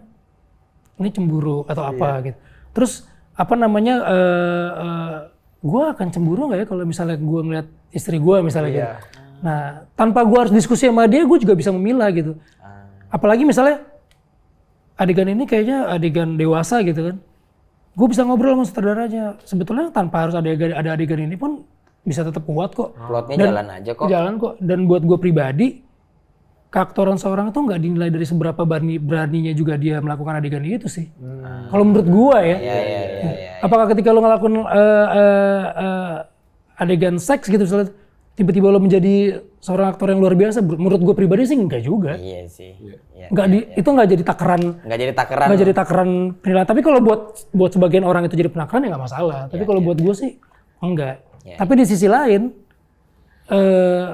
ini cemburu atau apa iya. gitu terus apa namanya uh, eh, uh, eh, gue akan cemburu nggak ya kalau misalnya gue ngeliat istri gue misalnya gitu. iya. gitu nah tanpa gue harus diskusi sama dia gue juga bisa memilah gitu ah. apalagi misalnya adegan ini kayaknya adegan dewasa gitu kan. Gue bisa ngobrol sama sutradaranya. Sebetulnya tanpa harus ada adegan, ada adegan ini pun bisa tetap kuat kok. Plotnya Dan, jalan aja kok. Jalan kok. Dan buat gue pribadi, keaktoran seorang itu nggak dinilai dari seberapa berani beraninya juga dia melakukan adegan itu sih. Hmm. Kalau menurut gue ya. Ya, ya, ya, ya. Apakah ketika lo ngelakuin uh, uh, uh, adegan seks gitu misalnya, tiba-tiba lo menjadi seorang aktor yang luar biasa menurut gue pribadi sih enggak juga iya sih yeah. Iya. Iya, di iya. itu enggak jadi takaran Enggak jadi takaran Enggak jadi takaran penilaian tapi kalau buat buat sebagian orang itu jadi penakaran ya nggak masalah tapi kalau buat gue sih enggak tapi di sisi lain eh,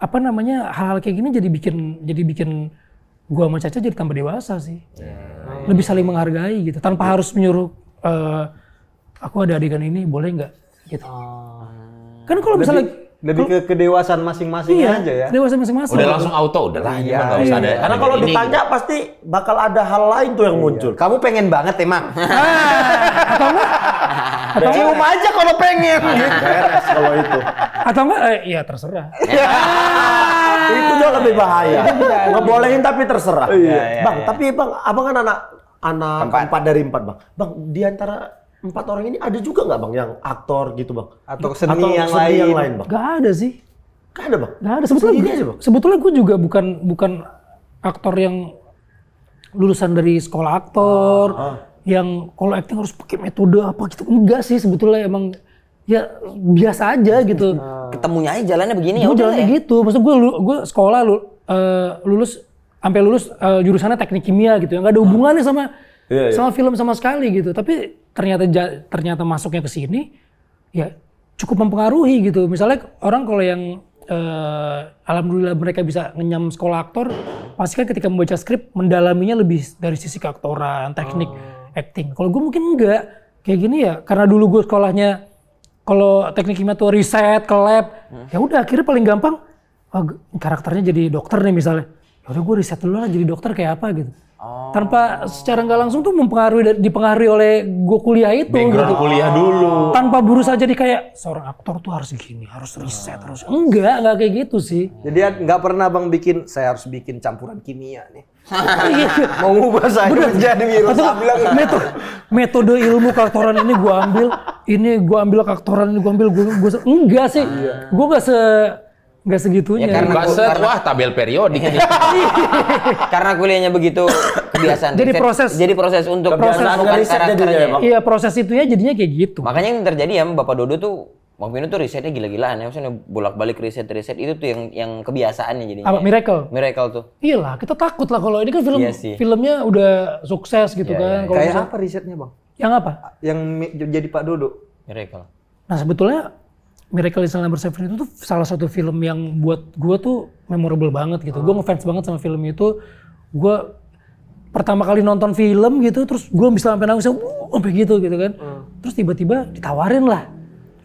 apa namanya hal-hal kayak gini jadi bikin jadi bikin gue sama Caca jadi tambah dewasa sih lebih saling menghargai gitu tanpa harus menyuruh eh, aku ada adegan ini boleh nggak gitu oh. Kan kalau misalnya lebih ke kedewasaan masing-masing iya, aja ya. Kedewasaan masing-masing. Udah langsung auto, udahlah iya, ya, iya. usah ada. Iya. Karena kalau ditanya ini. pasti bakal ada hal lain tuh yang iya. muncul. Kamu pengen banget emang. Ah, atau enggak? Atau cium aja kalau pengen. Ah, beres kalau itu. Atau enggak? Eh, ya terserah. Ya. itu juga lebih bahaya. Ngebolehin tapi terserah. Iya, bang, iya. tapi iya. bang, abang kan anak anak empat. empat dari empat bang. Bang, di antara empat orang ini ada juga nggak bang yang aktor gitu bang? Atau seni, Atau yang, seni lain. yang lain bang? Gak ada sih. Gak ada bang. Gak ada sebetulnya. Gue, aja, bang. Sebetulnya gue juga bukan bukan aktor yang lulusan dari sekolah aktor, ah, ah. yang kalau acting harus pakai metode apa gitu enggak sih sebetulnya emang ya biasa aja gitu. Ah. Ketemunya aja jalannya begini Gue ya. Jalannya ya. gitu. Maksud gue gue sekolah lu, uh, lulus sampai lulus uh, jurusannya teknik kimia gitu, yang gak ada ah. hubungannya sama yeah, yeah. sama film sama sekali gitu. Tapi ternyata ternyata masuknya ke sini ya cukup mempengaruhi gitu. Misalnya orang kalau yang eh, alhamdulillah mereka bisa ngenyam sekolah aktor, pasti kan ketika membaca skrip mendalaminya lebih dari sisi keaktoran, teknik, oh. acting. Kalau gue mungkin enggak kayak gini ya, karena dulu gue sekolahnya kalau teknik kimia tuh riset ke lab, hmm. ya udah akhirnya paling gampang oh, karakternya jadi dokter nih misalnya. Ya udah gue riset dulu lah jadi dokter kayak apa gitu. Oh. Tanpa secara nggak langsung tuh mempengaruhi dipengaruhi oleh gue kuliah itu. Gitu. Background gitu. kuliah dulu. Tanpa buru saja di kayak seorang aktor tuh harus gini, harus riset, nah. enggak, enggak kayak gitu sih. Jadi ya nggak pernah bang bikin saya harus bikin campuran kimia nih. Iya. Mau ngubah saya Bener. menjadi virus bilang metode, metode ilmu keaktoran ini gue ambil, ini gue ambil keaktoran ini gue ambil gue enggak sih, iya. gue gak se Enggak segitunya. Ya, karena Baset, karena, wah tabel periodik. karena kuliahnya begitu kebiasaan. Jadi proses. Jadi proses untuk proses bukan karakternya. Ya, iya proses itu ya jadinya kayak gitu. Makanya yang terjadi ya Bapak Dodo tuh Waktu itu tuh risetnya gila-gilaan ya, maksudnya bolak-balik riset-riset itu tuh yang yang kebiasaannya jadinya. Apa Miracle? Miracle tuh. Iya lah, kita takut lah kalau ini kan film iya filmnya udah sukses gitu iya, iya kan. Iya. Kayak apa risetnya bang? Yang apa? Yang jadi Pak Dodo. Miracle. Nah sebetulnya Miracle in Cell Number Seven itu tuh salah satu film yang buat gue tuh memorable banget gitu. Oh. Ah. Gue ngefans banget sama film itu. Gue pertama kali nonton film gitu, terus gue bisa sampai nangis, sampai gitu gitu kan. Hmm. Terus tiba-tiba ditawarin lah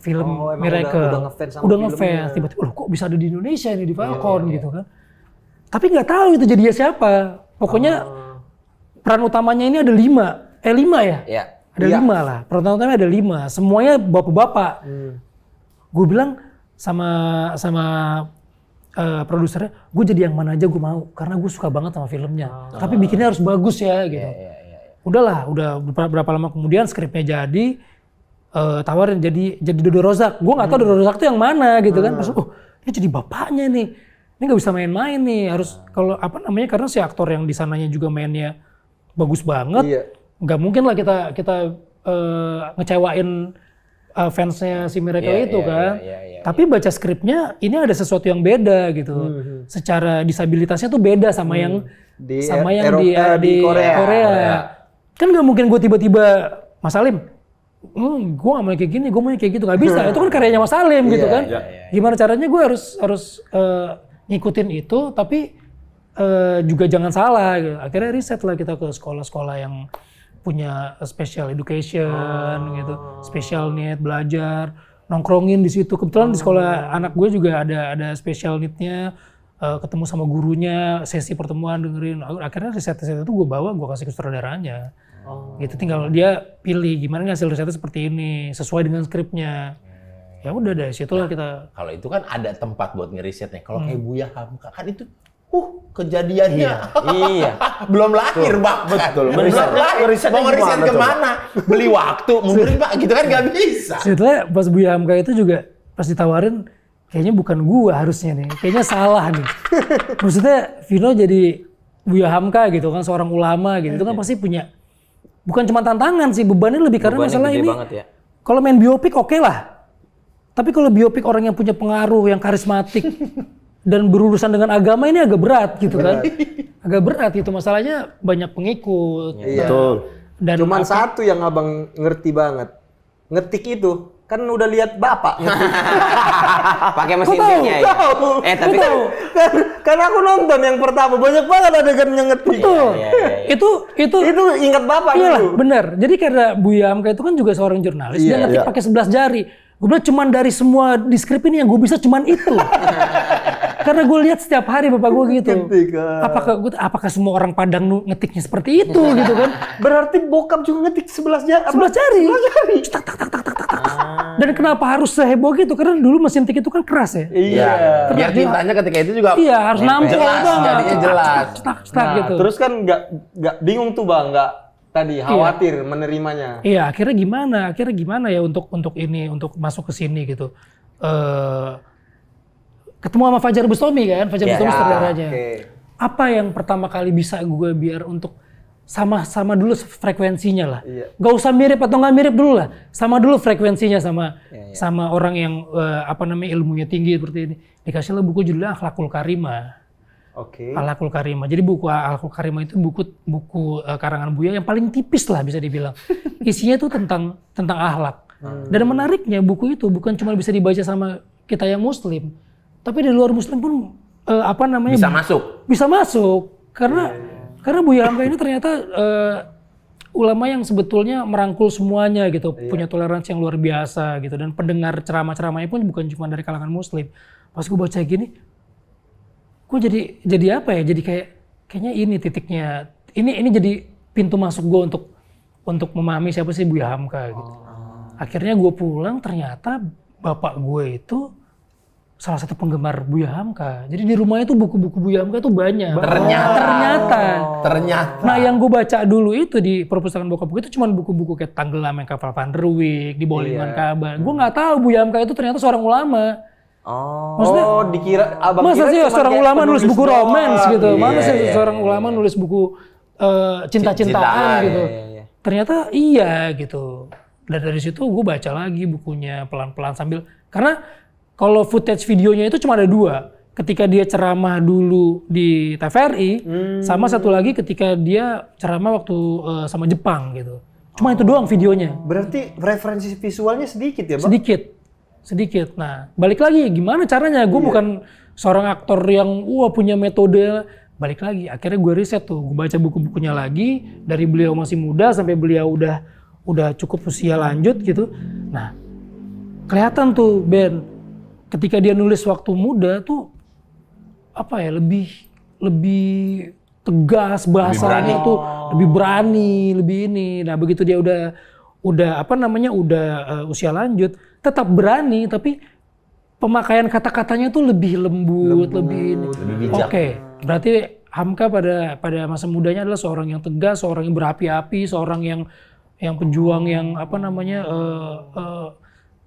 film oh, Miracle. Udah, udah ngefans sama Udah ngefans. Tiba-tiba, loh kok bisa ada di Indonesia ini di iya, iya, Falcon yeah, yeah, gitu kan. Tapi nggak tahu itu jadinya siapa. Pokoknya hmm. peran utamanya ini ada lima. Eh lima ya? Yeah. Ada yeah. lima lah. Peran utamanya ada lima. Semuanya bapak-bapak. Hmm Gue bilang sama sama uh, produsernya, gue jadi yang mana aja gue mau karena gue suka banget sama filmnya. Oh. Tapi bikinnya harus bagus ya gitu. Yeah, yeah, yeah, yeah. Udahlah, udah berapa lama kemudian skripnya jadi uh, tawarin jadi jadi Dodo Rozak. Gue nggak tahu hmm. Dodo Rozak tuh yang mana gitu kan. Terus hmm. oh, ini jadi bapaknya nih. Ini nggak bisa main-main nih. Harus hmm. kalau apa namanya karena si aktor yang di sananya juga mainnya bagus banget. Iya. Nggak mungkin lah kita kita uh, ngecewain uh, fansnya si Miracle yeah, itu yeah, kan. Yeah, yeah, yeah, Tapi baca skripnya ini ada sesuatu yang beda gitu. Hmm. hmm, hmm. Secara disabilitasnya tuh beda sama mm. yang di sama yang di, uh, di Korea. Korea. Korea. Iya. Kan nggak mungkin gue tiba-tiba Mas Salim, hmm, gue gak mau kayak gini, gue mau kayak gitu gak bisa. Hmm. itu kan karyanya Mas Salim gitu yeah, kan. Yeah, yeah. Iya. Gimana caranya gue harus harus uh, ngikutin itu tapi uh, juga jangan salah. Gitu. Akhirnya riset lah kita ke sekolah-sekolah yang punya special education oh. gitu, special need belajar, nongkrongin di situ. Kebetulan oh. di sekolah anak gue juga ada ada special need-nya, uh, ketemu sama gurunya, sesi pertemuan dengerin. Akhirnya riset-riset itu gue bawa, gue kasih ke sutradaranya. Oh. Gitu tinggal dia pilih gimana hasil risetnya seperti ini, sesuai dengan skripnya ya udah deh, situ lah nah, kita. Kalau itu kan ada tempat buat ngerisetnya Kalau hmm. kayak Buya Hamka kan itu Huh, kejadiannya. Iya. iya. Belum lahir, Pak. Betul. Belum lahir. Mau ngeriset kemana? Beli waktu, mundurin, Pak. Gitu kan nggak bisa. Sebetulnya pas Buya Hamka itu juga pas ditawarin, kayaknya bukan gua harusnya nih. Kayaknya salah nih. Maksudnya Vino jadi Buya Hamka gitu kan, seorang ulama gitu. Itu kan iya. pasti punya, bukan cuma tantangan sih, bebannya lebih. Karena masalah ini, ya. kalau main biopik oke okay lah. Tapi kalau biopik orang yang punya pengaruh, yang karismatik, dan berurusan dengan agama ini agak berat gitu berat. kan. Agak berat itu masalahnya banyak pengikut. Iya. Betul. Dan Cuman apa, satu yang Abang ngerti banget. Ngetik itu kan udah lihat bapak pakai mesin tiknya ya. Tahu. Eh tapi kan, kan karena aku nonton yang pertama banyak banget adegan yang ngetik. Betul. Ya, ya, ya, itu itu itu ingat bapak itu. Iya Bener. Jadi karena Bu Yamka itu kan juga seorang jurnalis yeah, dia ngetik yeah. pakai 11 jari. Gue bilang cuman dari semua deskripsi ini yang gue bisa cuman itu karena gue lihat setiap hari bapak gue gitu. Ketika. Apakah gue, apakah semua orang Padang ngetiknya seperti itu gitu kan? Berarti bokap juga ngetik sebelas jari. Sebelas jari. Sebelas jari. Tak tak tak tak tak tak. Ah. Dan kenapa harus seheboh gitu? Karena dulu mesin tik itu kan keras ya. Iya. iya. Biar tintanya ketika itu juga. Iya harus iya, nampol banget. Jadinya jelas. Tak tak nah, gitu. Terus kan nggak nggak bingung tuh bang nggak tadi iya. khawatir iya. menerimanya. Iya akhirnya gimana? Akhirnya gimana ya untuk untuk ini untuk masuk ke sini gitu. Uh, ketemu sama Fajar Bustomi kan, Fajar yeah, Bustomi yeah, Okay. Apa yang pertama kali bisa gue biar untuk sama-sama dulu frekuensinya lah. yeah. Gak usah mirip atau gak mirip dulu lah. Sama dulu frekuensinya sama yeah, yeah. sama orang yang uh, apa namanya ilmunya tinggi seperti ini. Dikasih buku judulnya Akhlakul Karima. Oke. Okay. Akhlakul Karima. Jadi buku Akhlakul Karima itu buku buku uh, karangan Buya yang paling tipis lah bisa dibilang. Isinya itu tentang tentang akhlak. Hmm. Dan menariknya buku itu bukan cuma bisa dibaca sama kita yang muslim, tapi di luar muslim pun uh, apa namanya bisa masuk bisa masuk karena yeah. Iya. karena Buya Hamka ini ternyata uh, ulama yang sebetulnya merangkul semuanya gitu yeah. punya toleransi yang luar biasa gitu dan pendengar ceramah-ceramahnya pun bukan cuma dari kalangan muslim pas gue baca gini gue jadi jadi apa ya jadi kayak kayaknya ini titiknya ini ini jadi pintu masuk gue untuk untuk memahami siapa sih Buya Hamka gitu oh. akhirnya gue pulang ternyata bapak gue itu salah satu penggemar Buya Hamka. Jadi di rumahnya tuh buku-buku Buya Hamka tuh banyak. Ternyata. Oh. Ternyata. Ternyata. Nah yang gue baca dulu itu di perpustakaan bokap gue itu cuma buku-buku kayak Tanggelam yang Kapal Van Der Wijk, di Bolingan iya. Kabar. Gue hmm. nggak tahu Buya Hamka itu ternyata seorang ulama. Oh, Maksudnya, oh, dikira abang masa kira sih seorang ulama nulis buku doang. romans gitu? Iya, Mana sih iya, iya, seorang iya, ulama iya. nulis buku uh, cinta-cintaan gitu? Iya, iya, iya. Ternyata iya gitu. Dan dari situ gue baca lagi bukunya pelan-pelan sambil karena kalau footage videonya itu cuma ada dua. Ketika dia ceramah dulu di TVRI, hmm. sama satu lagi ketika dia ceramah waktu uh, sama Jepang gitu. Cuma oh. itu doang videonya. Berarti referensi visualnya sedikit ya, Pak? Sedikit. Sedikit. Nah, balik lagi gimana caranya? Gue yeah. bukan seorang aktor yang wah punya metode balik lagi akhirnya gue riset tuh gue baca buku-bukunya lagi dari beliau masih muda sampai beliau udah udah cukup usia lanjut gitu nah kelihatan tuh Ben ketika dia nulis waktu muda tuh apa ya lebih lebih tegas bahasanya tuh lebih berani lebih ini nah begitu dia udah udah apa namanya udah uh, usia lanjut tetap berani tapi pemakaian kata-katanya tuh lebih lembut, lembut lebih, lebih ini oke okay. berarti Hamka pada pada masa mudanya adalah seorang yang tegas seorang yang berapi-api seorang yang yang pejuang yang apa namanya uh, uh,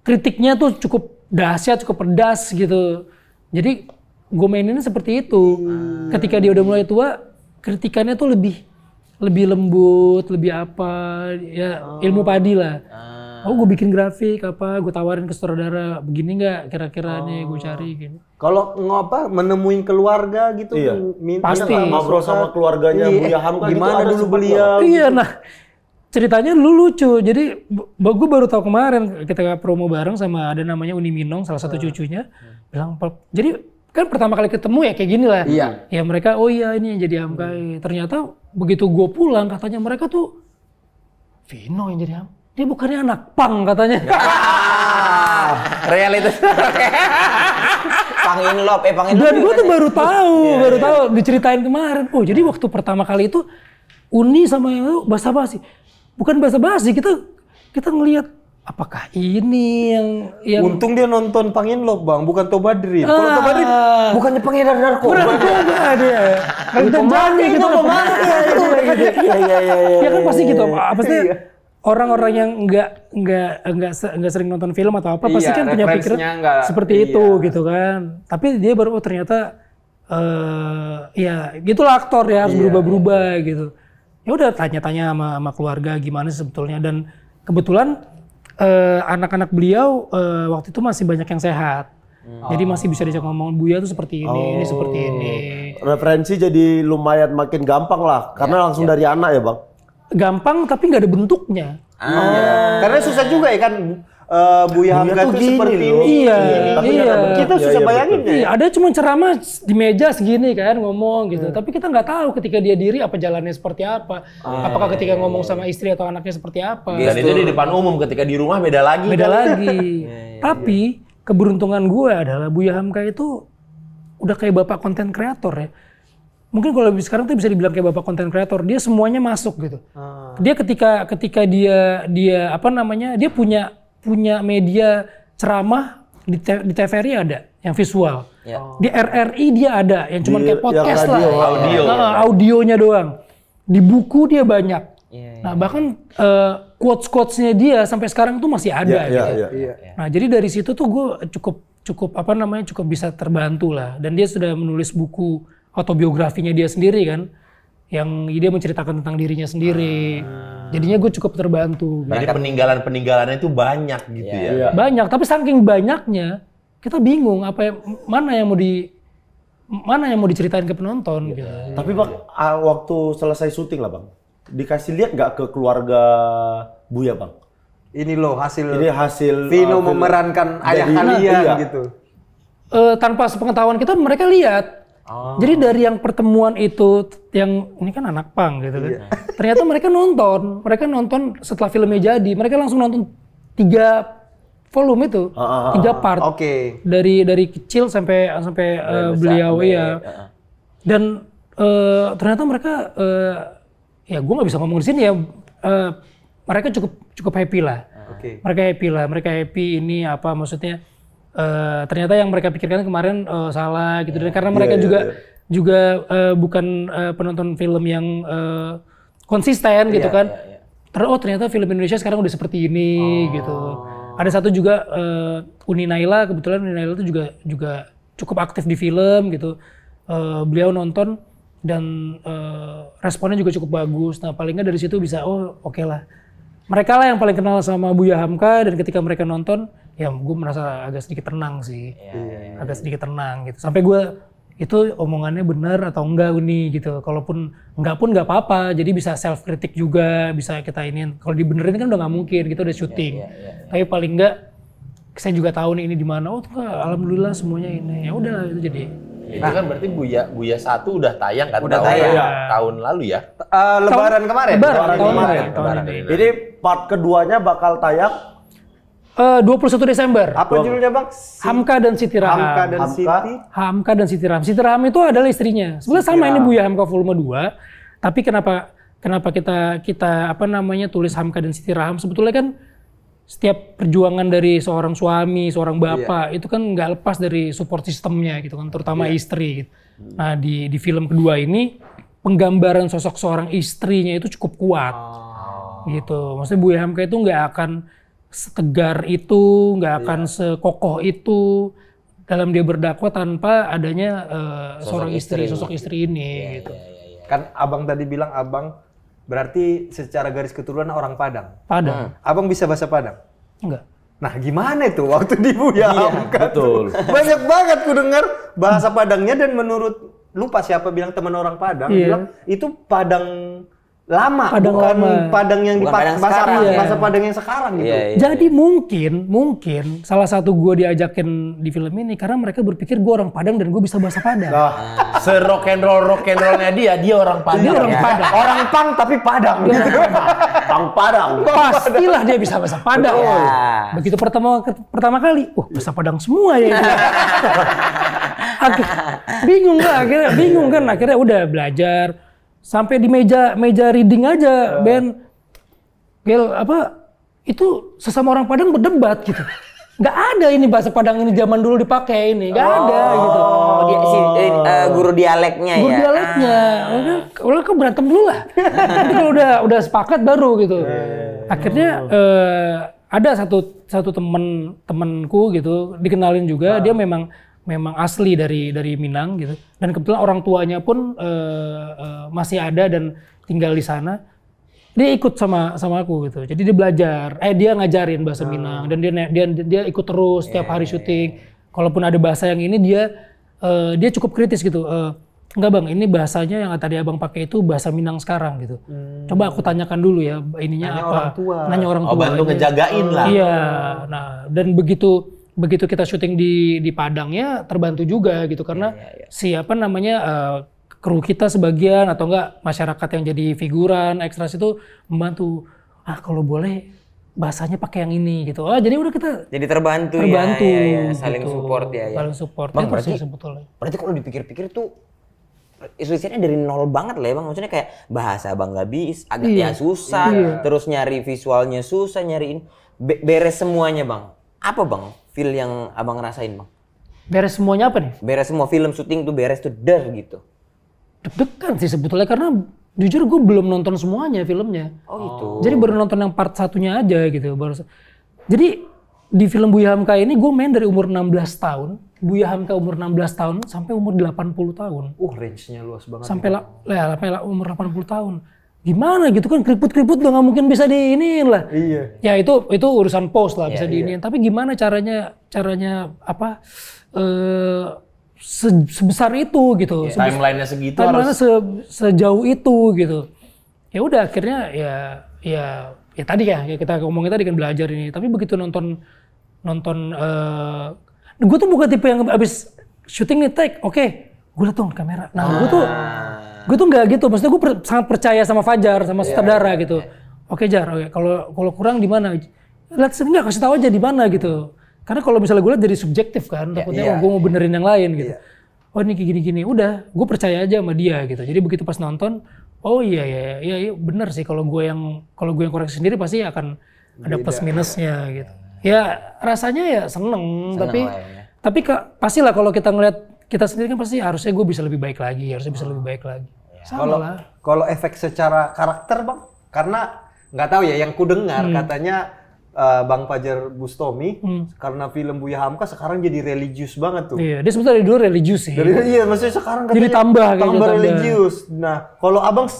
kritiknya tuh cukup dahsyat cukup pedas gitu jadi gue maininnya seperti itu hmm. ketika dia udah mulai tua kritikannya tuh lebih lebih lembut lebih apa ya oh. ilmu padi lah hmm. oh gue bikin grafik apa gue tawarin ke saudara begini nggak kira-kira oh. nih gue cari gini kalau ngapa menemuin keluarga gitu iya. pasti ngobrol sama keluarganya iya. Buya kan gitu gimana iya, gitu, dulu beliau iya nah ceritanya lu lucu. Jadi gue baru tahu kemarin kita promo bareng sama ada namanya Uni Minong salah satu ah. cucunya hmm. bilang jadi kan pertama kali ketemu ya kayak gini lah. Iya. Ya mereka oh iya ini yang jadi Amkai. Hmm. Ternyata begitu gue pulang katanya mereka tuh Vino yang jadi Amkai. Dia bukannya anak pang katanya. realitas pangin lop eh pangin dan gue tuh baru tahu yeah, baru yeah. Iya. tahu diceritain kemarin oh jadi waktu pertama kali itu Uni sama yang bahasa basi bukan bahasa basi kita kita ngelihat apakah ini yang, yang untung dia nonton pangin lo bang bukan Tobadri ah. kalau Tobadri bukannya pengedar narko narkoba iya, iya, iya, dia kan jadi gitu ya ya ya ya kan pasti gitu pasti orang-orang yang nggak nggak nggak nggak sering nonton film atau apa iya, pasti kan punya pikiran enggak, seperti iya. itu gitu kan tapi dia baru oh, ternyata uh, ya gitulah aktor ya harus berubah-berubah iya. gitu ya udah tanya-tanya sama, sama keluarga gimana sebetulnya dan kebetulan eh, anak-anak eh, beliau eh, waktu itu masih banyak yang sehat. Hmm. Jadi masih bisa oh. diajak ngomong Buya tuh seperti ini, oh. ini seperti ini. Referensi jadi lumayan makin gampang lah, karena ya, langsung ya. dari anak ya bang. Gampang tapi nggak ada bentuknya. Ah. Iya. Oh. Karena susah juga ya kan uh, Buya Hamka itu seperti loh. ini. Iya, iya, iya, Tapi iya. Kita susah iya, iya bayangin ya. Iya, ada cuma ceramah di meja segini kan ngomong gitu. Hmm. Tapi kita nggak tahu ketika dia diri apa jalannya seperti apa. Ah, Apakah ketika ngomong sama istri atau anaknya seperti apa. Dan itu di depan umum ketika di rumah beda lagi. Beda kan? lagi. Tapi keberuntungan gue adalah Buya Hamka itu udah kayak bapak konten kreator ya mungkin kalau lebih sekarang tuh bisa dibilang kayak bapak konten kreator dia semuanya masuk gitu Ah. dia ketika ketika dia dia apa namanya dia punya punya media ceramah di, te, di TVRI ada yang visual. Ya. Oh. Di RRI dia ada yang cuma kayak podcast lah. Ya. Audio. Nah, audionya doang. Di buku dia banyak. Yeah, iya. nah bahkan uh, eh, quotes quotesnya dia sampai sekarang tuh masih ada yeah, gitu. Yeah, yeah. Iya. Nah jadi dari situ tuh gue cukup cukup apa namanya cukup bisa terbantu lah dan dia sudah menulis buku autobiografinya dia sendiri kan yang dia menceritakan tentang dirinya sendiri. Hmm. Jadinya gue cukup terbantu. Jadi gitu. peninggalan-peninggalannya itu banyak gitu yeah. ya. Iya. Banyak, tapi saking banyaknya kita bingung apa yang, mana yang mau di mana yang mau diceritain ke penonton. Yeah. Gitu. Tapi bang, waktu selesai syuting lah bang, dikasih lihat nggak ke keluarga Buya bang? Ini loh hasil. Ini hasil. Eh, Vino memerankan ayah kalian iya. gitu. Uh, tanpa sepengetahuan kita mereka lihat Oh. Jadi dari yang pertemuan itu yang ini kan anak pang gitu kan. Iya. Ternyata mereka nonton, mereka nonton setelah filmnya jadi, mereka langsung nonton tiga volume itu uh, tiga part okay. dari dari kecil sampai sampai uh, beliau iya. ya dan uh, ternyata mereka uh, ya gue nggak bisa ngomong di sini ya uh, mereka cukup cukup happy lah okay. mereka happy lah mereka happy ini apa maksudnya uh, ternyata yang mereka pikirkan kemarin uh, salah gitu dan karena iya, mereka yeah, juga iya. juga uh, bukan uh, penonton film yang uh, konsisten yeah, gitu iya, kan. Yeah, yeah. Oh ternyata film Indonesia sekarang udah seperti ini oh. gitu. Ada satu juga uh, Uni Naila kebetulan Uni Naila itu juga juga cukup aktif di film gitu. Uh, beliau nonton dan uh, responnya juga cukup bagus. Nah paling nggak dari situ bisa oh oke okay lah. Mereka lah yang paling kenal sama Buya Hamka dan ketika mereka nonton ya gue merasa agak sedikit tenang sih ya, ya, ya, agak sedikit tenang gitu sampai gue itu omongannya benar atau enggak nih gitu kalaupun enggak pun enggak apa-apa jadi bisa self kritik juga bisa kita ini kalau dibenerin kan udah nggak mungkin gitu udah iya, syuting iya, tapi paling enggak saya juga tahu nih ini di mana oh tuh alhamdulillah semuanya ini ya udah itu jadi ya, itu kan berarti Buya Buya satu udah tayang kan udah tahun, tayang. tahun lalu ya. Uh, eh, lebaran tahun, kemarin. Lebaran, lebaran kemarin. Lebaran, lebaran. Jadi part keduanya bakal tayang Eh, uh, 21 Desember. Apa judulnya bang? Hamka dan Siti Raham. Hamka dan Hamka. Siti. Hamka dan Siti Raham. Siti Raham itu adalah istrinya. Sebenarnya sama ini bu ya Hamka volume 2. Tapi kenapa kenapa kita kita apa namanya tulis Hamka dan Siti Raham? Sebetulnya kan setiap perjuangan dari seorang suami, seorang iya. bapak yeah. itu kan nggak lepas dari support sistemnya gitu kan, terutama yeah. istri. Gitu. Hmm. Nah di di film kedua ini penggambaran sosok seorang istrinya itu cukup kuat, oh. gitu. Maksudnya Bu Hamka itu nggak akan setegar itu, nggak iya. akan sekokoh itu dalam dia berdakwah tanpa adanya uh, seorang istri, istri sosok istri ini yeah, iya, gitu. Yeah, yeah, yeah. Kan abang tadi bilang abang berarti secara garis keturunan orang Padang. Padang. Hmm. Abang bisa bahasa Padang? Enggak. Nah gimana itu waktu di Buya iya, kan? betul. Tuh, banyak banget ku dengar bahasa Padangnya dan menurut lupa siapa bilang teman orang Padang iya. bilang itu Padang lama padang bukan lama. padang yang di masa iya. pasar ya. padang yang sekarang gitu. Iya, iya, Jadi mungkin mungkin salah satu gua diajakin di film ini karena mereka berpikir gua orang Padang dan gua bisa bahasa Padang. Nah, serock and roll rock and rollnya dia dia orang Padang. Dia orang ya. Padang. orang Pang tapi Padang. Gitu. pang Padang. Pastilah dia bisa bahasa Padang. Ya. Begitu pertama pertama kali, uh bahasa Padang semua ya. Akhir, bingung lah akhirnya bingung kan akhirnya udah belajar sampai di meja meja reading aja uh. Ben Gel apa itu sesama orang Padang berdebat gitu nggak ada ini bahasa Padang ini zaman dulu dipakai ini nggak oh. ada gitu oh, dia, si, uh, guru dialeknya guru ya dialeknya ah. udah, kau berantem dulu lah nanti kalau udah udah sepakat baru gitu iya, iya, iya. akhirnya oh. uh, ada satu satu temen temanku gitu dikenalin juga ah. dia memang memang asli dari dari Minang gitu. Dan kebetulan orang tuanya pun uh, uh, masih ada dan tinggal di sana. Dia ikut sama sama aku gitu. Jadi dia belajar, eh dia ngajarin bahasa oh. Minang dan dia dia dia ikut terus setiap hari syuting. Kalaupun ada bahasa yang ini dia uh, dia cukup kritis gitu. Uh, Enggak bang, ini bahasanya yang tadi abang pakai itu bahasa Minang sekarang gitu. Hmm. Coba aku tanyakan dulu ya ininya nanya apa. Orang tua. Nanya orang tua. Oh bantu ngejagain lah. Iya. Nah dan begitu begitu kita syuting di di Padangnya terbantu juga gitu karena yeah, yeah, yeah. siapa namanya uh, kru kita sebagian atau enggak masyarakat yang jadi figuran ekstras itu membantu ah kalau boleh bahasanya pakai yang ini gitu ah jadi udah kita jadi terbantu ya, terbantu ya, ya, ya. saling gitu. support ya, ya saling support bang, ya, berarti sebetulnya berarti kalau dipikir-pikir tuh istilahnya dari nol banget lah ya bang maksudnya kayak bahasa bang nggak bisa agak iya. Ya susah iya. terus nyari visualnya susah nyariin beres semuanya bang apa bang feel yang abang rasain bang? Beres semuanya apa nih? Beres semua film syuting tuh beres tuh der gitu. Deg-degan sih sebetulnya karena jujur gue belum nonton semuanya filmnya. Oh gitu. Jadi baru nonton yang part satunya aja gitu. Baru jadi di film Buya Hamka ini gue main dari umur 16 tahun. Buya Hamka umur 16 tahun sampai umur 80 tahun. Uh, range-nya luas banget. Sampai ya. lah, ya, sampai lah umur 80 tahun gimana gitu kan keriput-keriput udah nggak mungkin bisa diinin lah. Iya. Ya itu itu urusan pos lah iya, bisa diinin. Iya. Tapi gimana caranya caranya apa eh, sebesar itu gitu. Yeah, iya. Timelinenya segitu timeline harus. se sejauh itu gitu. Ya udah akhirnya ya ya ya tadi ya, ya kita ngomongin tadi kan belajar ini. Tapi begitu nonton nonton eh gue tuh bukan tipe yang abis syuting nih take, oke, okay, gue datang kamera. Nah, gue tuh ah. Gue tuh nggak gitu, maksudnya gue per, sangat percaya sama Fajar, sama yeah, sutradara yeah, gitu. Yeah. Oke Jar, oke. Kalau kalau kurang di mana? Lihat sini nggak kasih tahu aja di mana gitu. Karena kalau misalnya gue lihat dari subjektif kan, iya, takutnya yeah, yeah. Oh, gue mau iya. benerin yang lain gitu. Yeah. Oh ini kayak gini-gini, udah. Gue percaya aja sama dia gitu. Jadi begitu pas nonton, oh iya iya iya, iya bener sih kalau gue yang kalau gue yang koreksi sendiri pasti akan ada plus minusnya iya. gitu. Ya rasanya ya seneng, seneng tapi ya. tapi ke, pastilah kalau kita ngeliat kita sendiri kan pasti harusnya gue bisa lebih baik lagi, harusnya bisa hmm. lebih baik lagi. Ya, kalau kalau efek secara karakter bang, karena nggak tahu ya yang ku dengar hmm. katanya uh, Bang Fajar Bustomi hmm. karena film Buya Hamka sekarang jadi religius banget tuh. Iya, dia sebetulnya dulu religius sih. Dari, iya, maksudnya sekarang katanya jadi tambah gitu, tambah religius. Nah, kalau Abang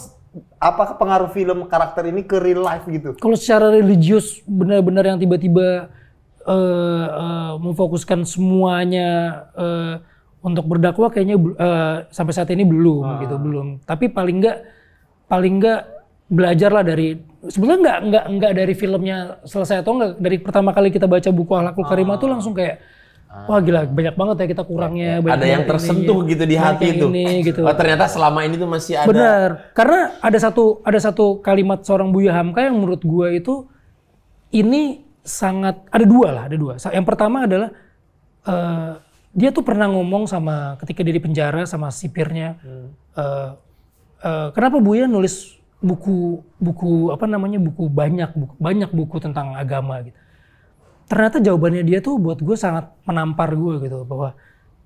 apa pengaruh film karakter ini ke real life gitu? Kalau secara religius benar-benar yang tiba-tiba uh, uh, memfokuskan semuanya uh, untuk berdakwah kayaknya uh, sampai saat ini belum hmm. gitu belum tapi paling nggak paling nggak belajarlah dari sebenarnya nggak nggak nggak dari filmnya selesai atau enggak dari pertama kali kita baca buku Ahlakul karimah hmm. tuh ah. langsung kayak ah. Wah gila banyak banget ya kita kurangnya. Ya, ada yang tersentuh ini, gitu di hati itu. Ini, gitu. Oh, ternyata selama ini tuh masih ada. Benar, karena ada satu ada satu kalimat seorang Buya Hamka yang menurut gua itu ini sangat ada dua lah ada dua. Yang pertama adalah uh, dia tuh pernah ngomong sama ketika dia di penjara sama sipirnya hmm. uh, uh, kenapa Buya nulis buku buku apa namanya buku banyak buku, banyak buku tentang agama gitu ternyata jawabannya dia tuh buat gue sangat menampar gue gitu bahwa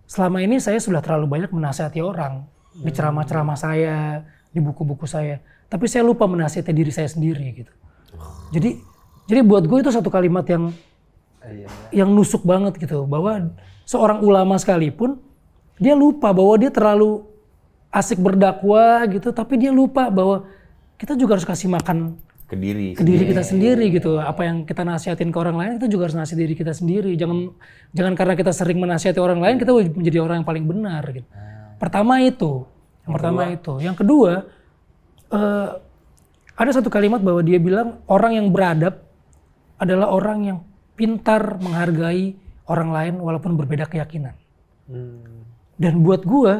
selama ini saya sudah terlalu banyak menasihati orang hmm. di ceramah-ceramah saya di buku-buku saya tapi saya lupa menasihati diri saya sendiri gitu jadi jadi buat gue itu satu kalimat yang iya. yang nusuk banget gitu bahwa seorang ulama sekalipun dia lupa bahwa dia terlalu asik berdakwah gitu, tapi dia lupa bahwa kita juga harus kasih makan ke diri ke diri kita sendiri gitu apa yang kita nasihatin ke orang lain kita juga harus nasihat diri kita sendiri jangan jangan karena kita sering menasihati orang lain kita menjadi orang yang paling benar gitu ah. pertama itu yang pertama kedua. itu yang kedua uh, ada satu kalimat bahwa dia bilang orang yang beradab adalah orang yang pintar menghargai orang lain walaupun berbeda keyakinan. Hmm. Dan buat gue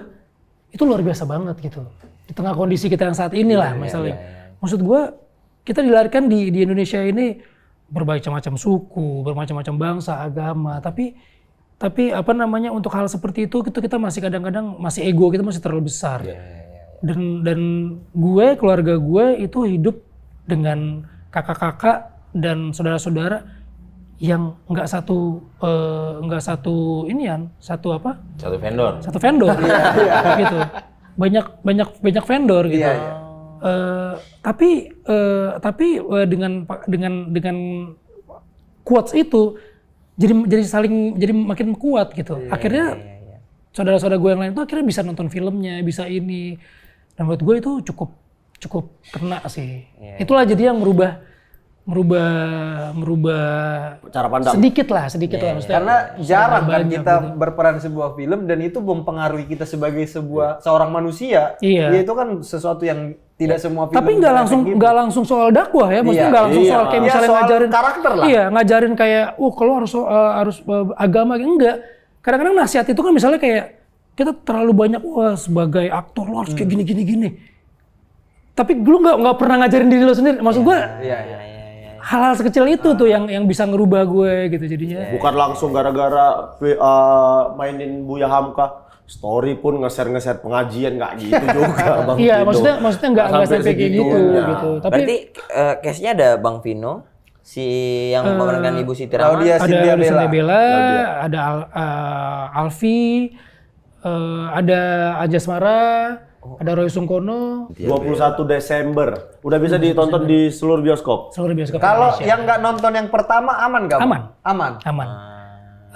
itu luar biasa banget gitu. Di tengah kondisi kita yang saat inilah yeah, iya, misalnya. Yeah, yeah, yeah. Maksud gue kita dilarikan di di Indonesia ini berbagai macam suku, bermacam-macam bangsa, agama, tapi tapi apa namanya untuk hal seperti itu itu kita masih kadang-kadang masih ego kita masih terlalu besar. Yeah, yeah, yeah. Iya. Dan dan gue keluarga gue itu hidup dengan kakak-kakak dan saudara-saudara yang nggak satu eh, nggak uh, satu inian satu apa satu vendor satu vendor iya, iya. gitu banyak banyak banyak vendor gitu yeah, yeah. Uh, tapi uh, tapi uh, dengan dengan dengan quotes itu jadi jadi saling jadi makin kuat gitu yeah, akhirnya yeah, yeah. Iya. saudara-saudara gue yang lain tuh akhirnya bisa nonton filmnya bisa ini dan menurut gue itu cukup cukup kena sih itulah jadi yang merubah merubah merubah cara pandang sedikit lah sedikit yeah. lah iya. maksudnya karena jarang kan kita gitu. berperan sebuah film dan itu mempengaruhi kita sebagai sebuah yeah. seorang manusia iya yeah. itu kan sesuatu yang tidak iya. semua film tapi nggak langsung nggak gitu. langsung soal dakwah ya maksudnya iya, nggak iya, langsung iya, soal kayak misalnya soal ngajarin karakter lah iya ngajarin kayak oh kalau harus uh, harus uh, agama enggak kadang-kadang nasihat itu kan misalnya kayak kita terlalu banyak wah sebagai aktor lo harus kayak hmm. gini gini gini tapi lu nggak nggak pernah ngajarin diri lo sendiri maksud yeah, gue yeah, yeah, yeah hal-hal sekecil itu tuh yang yang bisa ngerubah gue gitu jadinya. Bukan langsung gara-gara uh, mainin Buya Hamka story pun ngeser-ngeser pengajian nggak gitu juga Bang Iya, maksudnya maksudnya nggak nggak sampai kayak gitu ya. gitu. Tapi Berarti uh, case-nya ada Bang Vino si yang eh, memerankan Ibu Siti Rama. ada Cynthia Bella, Bella ada Al, uh, Alfi, uh, ada Ajasmara. Oh. Ada Roy Sungkono. 21 Desember. Udah bisa ditonton di seluruh bioskop. Seluruh bioskop. Kalau yang nggak nonton yang pertama aman gak? Aman. Aman. Aman. Ah.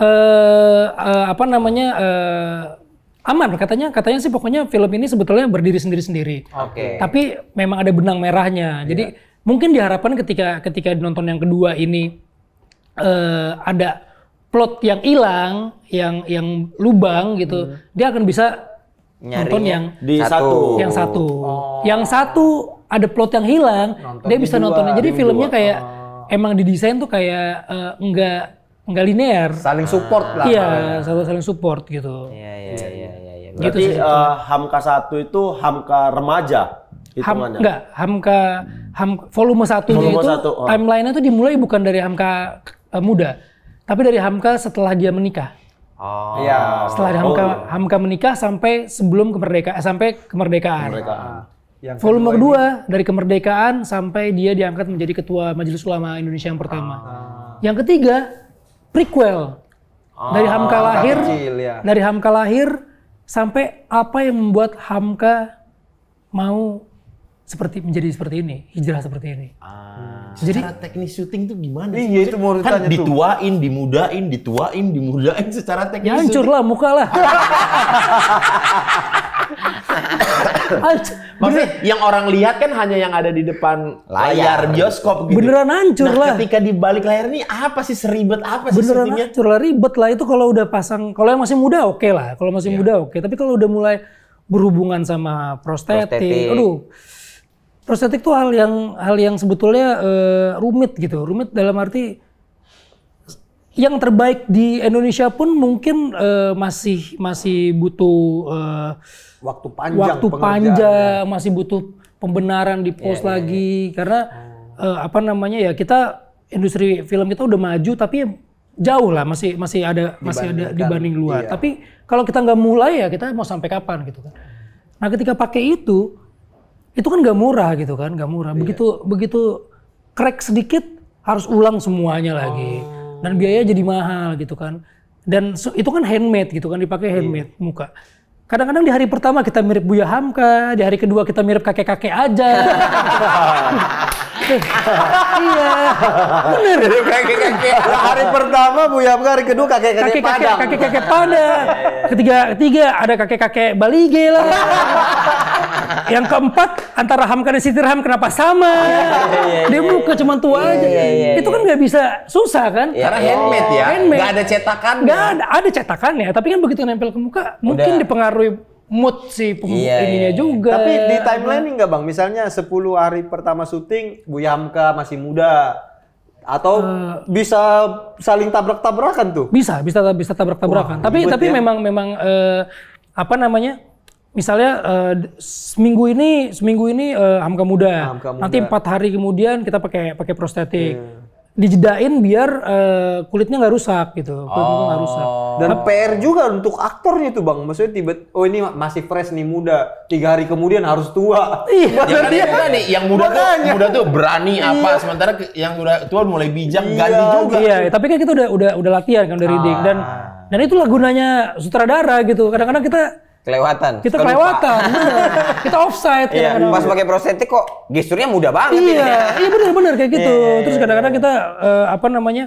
Eh, eh apa namanya? Uh, aman katanya katanya sih pokoknya film ini sebetulnya berdiri sendiri sendiri. Oke. Okay. Tapi memang ada benang merahnya. Jadi iya. mungkin diharapkan ketika ketika nonton yang kedua ini uh, ada plot yang hilang, yang yang lubang gitu, mm. dia akan bisa nonton yang di satu. Yang satu. Oh. Yang satu ada plot yang hilang, nonton dia bisa nonton. Jadi filmnya dua. kayak oh. emang didesain tuh kayak uh, eh, enggak enggak linear. Saling support ah. lah. Iya, saling saling support gitu. Iya, iya, iya, iya. Ya. Berarti gitu sih, uh, Hamka satu itu Hamka remaja. Ham, enggak, Hamka ham, volume satu volume itu oh. timeline-nya tuh dimulai bukan dari Hamka uh, muda, tapi dari Hamka setelah dia menikah. Oh. Iya. Setelah Hamka, oh, Hamka menikah sampai sebelum kemerdekaan sampai kemerdekaan. kemerdekaan. Ah. Yang Volume kedua ini. dari kemerdekaan sampai dia diangkat menjadi ketua Majelis Ulama Indonesia yang pertama. Ah. Yang ketiga prequel ah, dari Hamka lahir, kecil, ya. dari Hamka lahir sampai apa yang membuat Hamka mau seperti menjadi seperti ini, hijrah seperti ini. Ah. Jadi secara teknis syuting tuh gimana? Iya itu mau kan dituain, dimudain, dituain, dimudain secara teknis. Ya, hancur lah muka lah. Maksudnya yang orang lihat kan hanya yang ada di depan layar, bioskop gitu. Beneran hancur nah, lah. ketika di balik layar ini apa sih seribet apa sih Beneran syutingnya? hancur lah, ribet lah itu kalau udah pasang, kalau yang masih muda oke okay lah, kalau masih yeah. muda oke. Okay. Tapi kalau udah mulai berhubungan sama prostetik, prostetik. aduh prostetik tuh hal yang hal yang sebetulnya uh, rumit gitu. Rumit dalam arti yang terbaik di Indonesia pun mungkin uh, masih masih butuh uh, waktu panjang waktu panjang masih butuh pembenaran di pos yeah, iya, iya. lagi yeah, yeah. karena hmm. uh, apa namanya ya kita industri film kita udah maju tapi jauh lah masih masih ada masih ada dibanding luar iya. tapi kalau kita nggak mulai ya kita mau sampai kapan gitu kan nah ketika pakai itu itu kan gak murah gitu kan, gak murah. Iya. Begitu yeah. begitu crack sedikit harus ulang semuanya lagi. Oh. Dan biaya jadi mahal gitu kan. Dan itu kan handmade gitu kan, dipakai iya. handmade yeah. muka. Kadang-kadang di hari pertama kita mirip Buya Hamka, di hari kedua kita mirip kakek-kakek aja. iya. Bener. kakek-kakek. hari pertama Bu Yamka, hari kedua kakek-kakek Padang. Kakek-kakek Padang. Ketiga, ketiga ada kakek-kakek Balige lah. Yang keempat antara Hamka dan Sitirham kenapa sama? Oh, iya, iya, iya, Dia muka cuma tua aja. Itu kan nggak bisa susah kan? Karena handmade ya. nggak ada cetakan. Nggak ada, ada cetakannya. Tapi kan begitu nempel ke muka, mungkin dipengaruhi mood si pembuat iya, iya, ininya iya. juga. Tapi di timeline enggak Bang? Misalnya 10 hari pertama syuting bu Yamka masih muda atau uh, bisa saling tabrak-tabrakan tuh? Bisa, bisa bisa tabrak-tabrakan. Tapi tapi ya. memang memang uh, apa namanya? Misalnya uh, seminggu ini seminggu ini uh, Hamka muda. Hamka muda. Nanti empat hari kemudian kita pakai pakai prostetik. Yeah dijedain biar uh, kulitnya nggak rusak gitu kulitnya oh. nggak rusak dan PR juga untuk aktornya tuh bang maksudnya tiba oh ini masih fresh nih muda tiga hari kemudian harus tua iya ya, kan, dia. Kan, nih yang muda Makanya. tuh muda tuh berani iya. apa sementara yang udah tua mulai bijak iya, ganti juga iya, iya tapi kan kita udah udah udah latihan kan dari ah. dik dan ah. dan itulah gunanya sutradara gitu kadang-kadang kita kelewatan. Kita Kalo kelewatan. kita offside. Iya, kadang -kadang. pas pakai prostetik kok gesturnya mudah banget. Iya, ya. iya benar-benar kayak gitu. Iya, iya Terus iya, kadang-kadang iya. kita uh, apa namanya?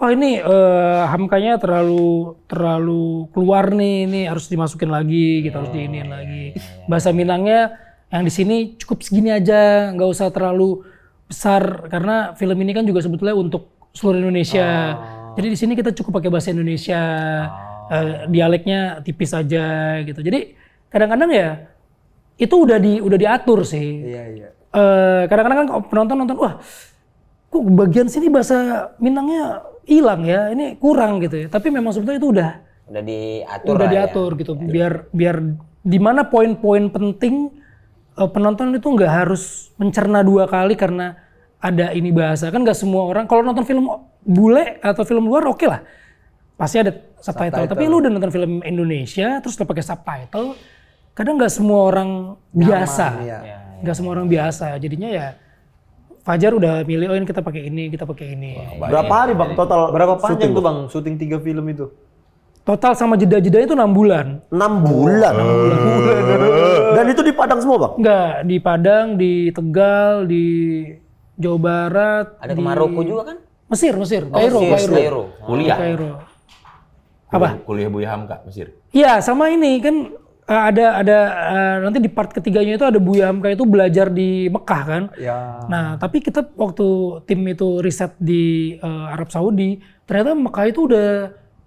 Oh ini uh, hamkanya terlalu terlalu keluar nih, ini harus dimasukin lagi, kita harus oh, diinin lagi. Bahasa Minangnya yang di sini cukup segini aja, nggak usah terlalu besar karena film ini kan juga sebetulnya untuk seluruh Indonesia. Oh. Jadi di sini kita cukup pakai bahasa Indonesia. Oh uh, dialeknya tipis aja gitu. Jadi kadang-kadang ya itu udah di udah diatur sih. Iya iya. Uh, kadang-kadang kan penonton nonton wah kok bagian sini bahasa Minangnya hilang ya ini kurang gitu ya. Tapi memang sebetulnya itu udah udah diatur udah ya. diatur ya. gitu ya. biar biar di mana poin-poin penting uh, penonton itu nggak harus mencerna dua kali karena ada ini bahasa kan nggak semua orang kalau nonton film bule atau film luar oke okay lah pasti ada subtitle. subtitle. Tapi lu udah nonton film Indonesia terus lu pakai subtitle, kadang nggak semua orang Nyaman, biasa, nggak iya. ya. ya, ya. semua orang biasa. Jadinya ya Fajar udah milih oh ini kita pakai ini, kita pakai ini. Wah, berapa hari bang total? Berapa panjang tuh bang syuting tiga film itu? Total sama jeda-jedanya itu enam bulan. Enam bulan. bulan. Dan itu di Padang semua bang? Enggak, di Padang, di Tegal, di Jawa Barat. Ada di... ke Maroko juga kan? Mesir, Mesir, Cairo, oh, Kuliah. Kairo. Apa? Kuliah Buya Hamka Mesir. Iya, sama ini kan eh, ada ada eh, nanti di part ketiganya itu ada Buya Hamka itu belajar di Mekah kan. Ya. Nah, tapi kita waktu tim itu riset di uh, Arab Saudi, ternyata Mekah itu udah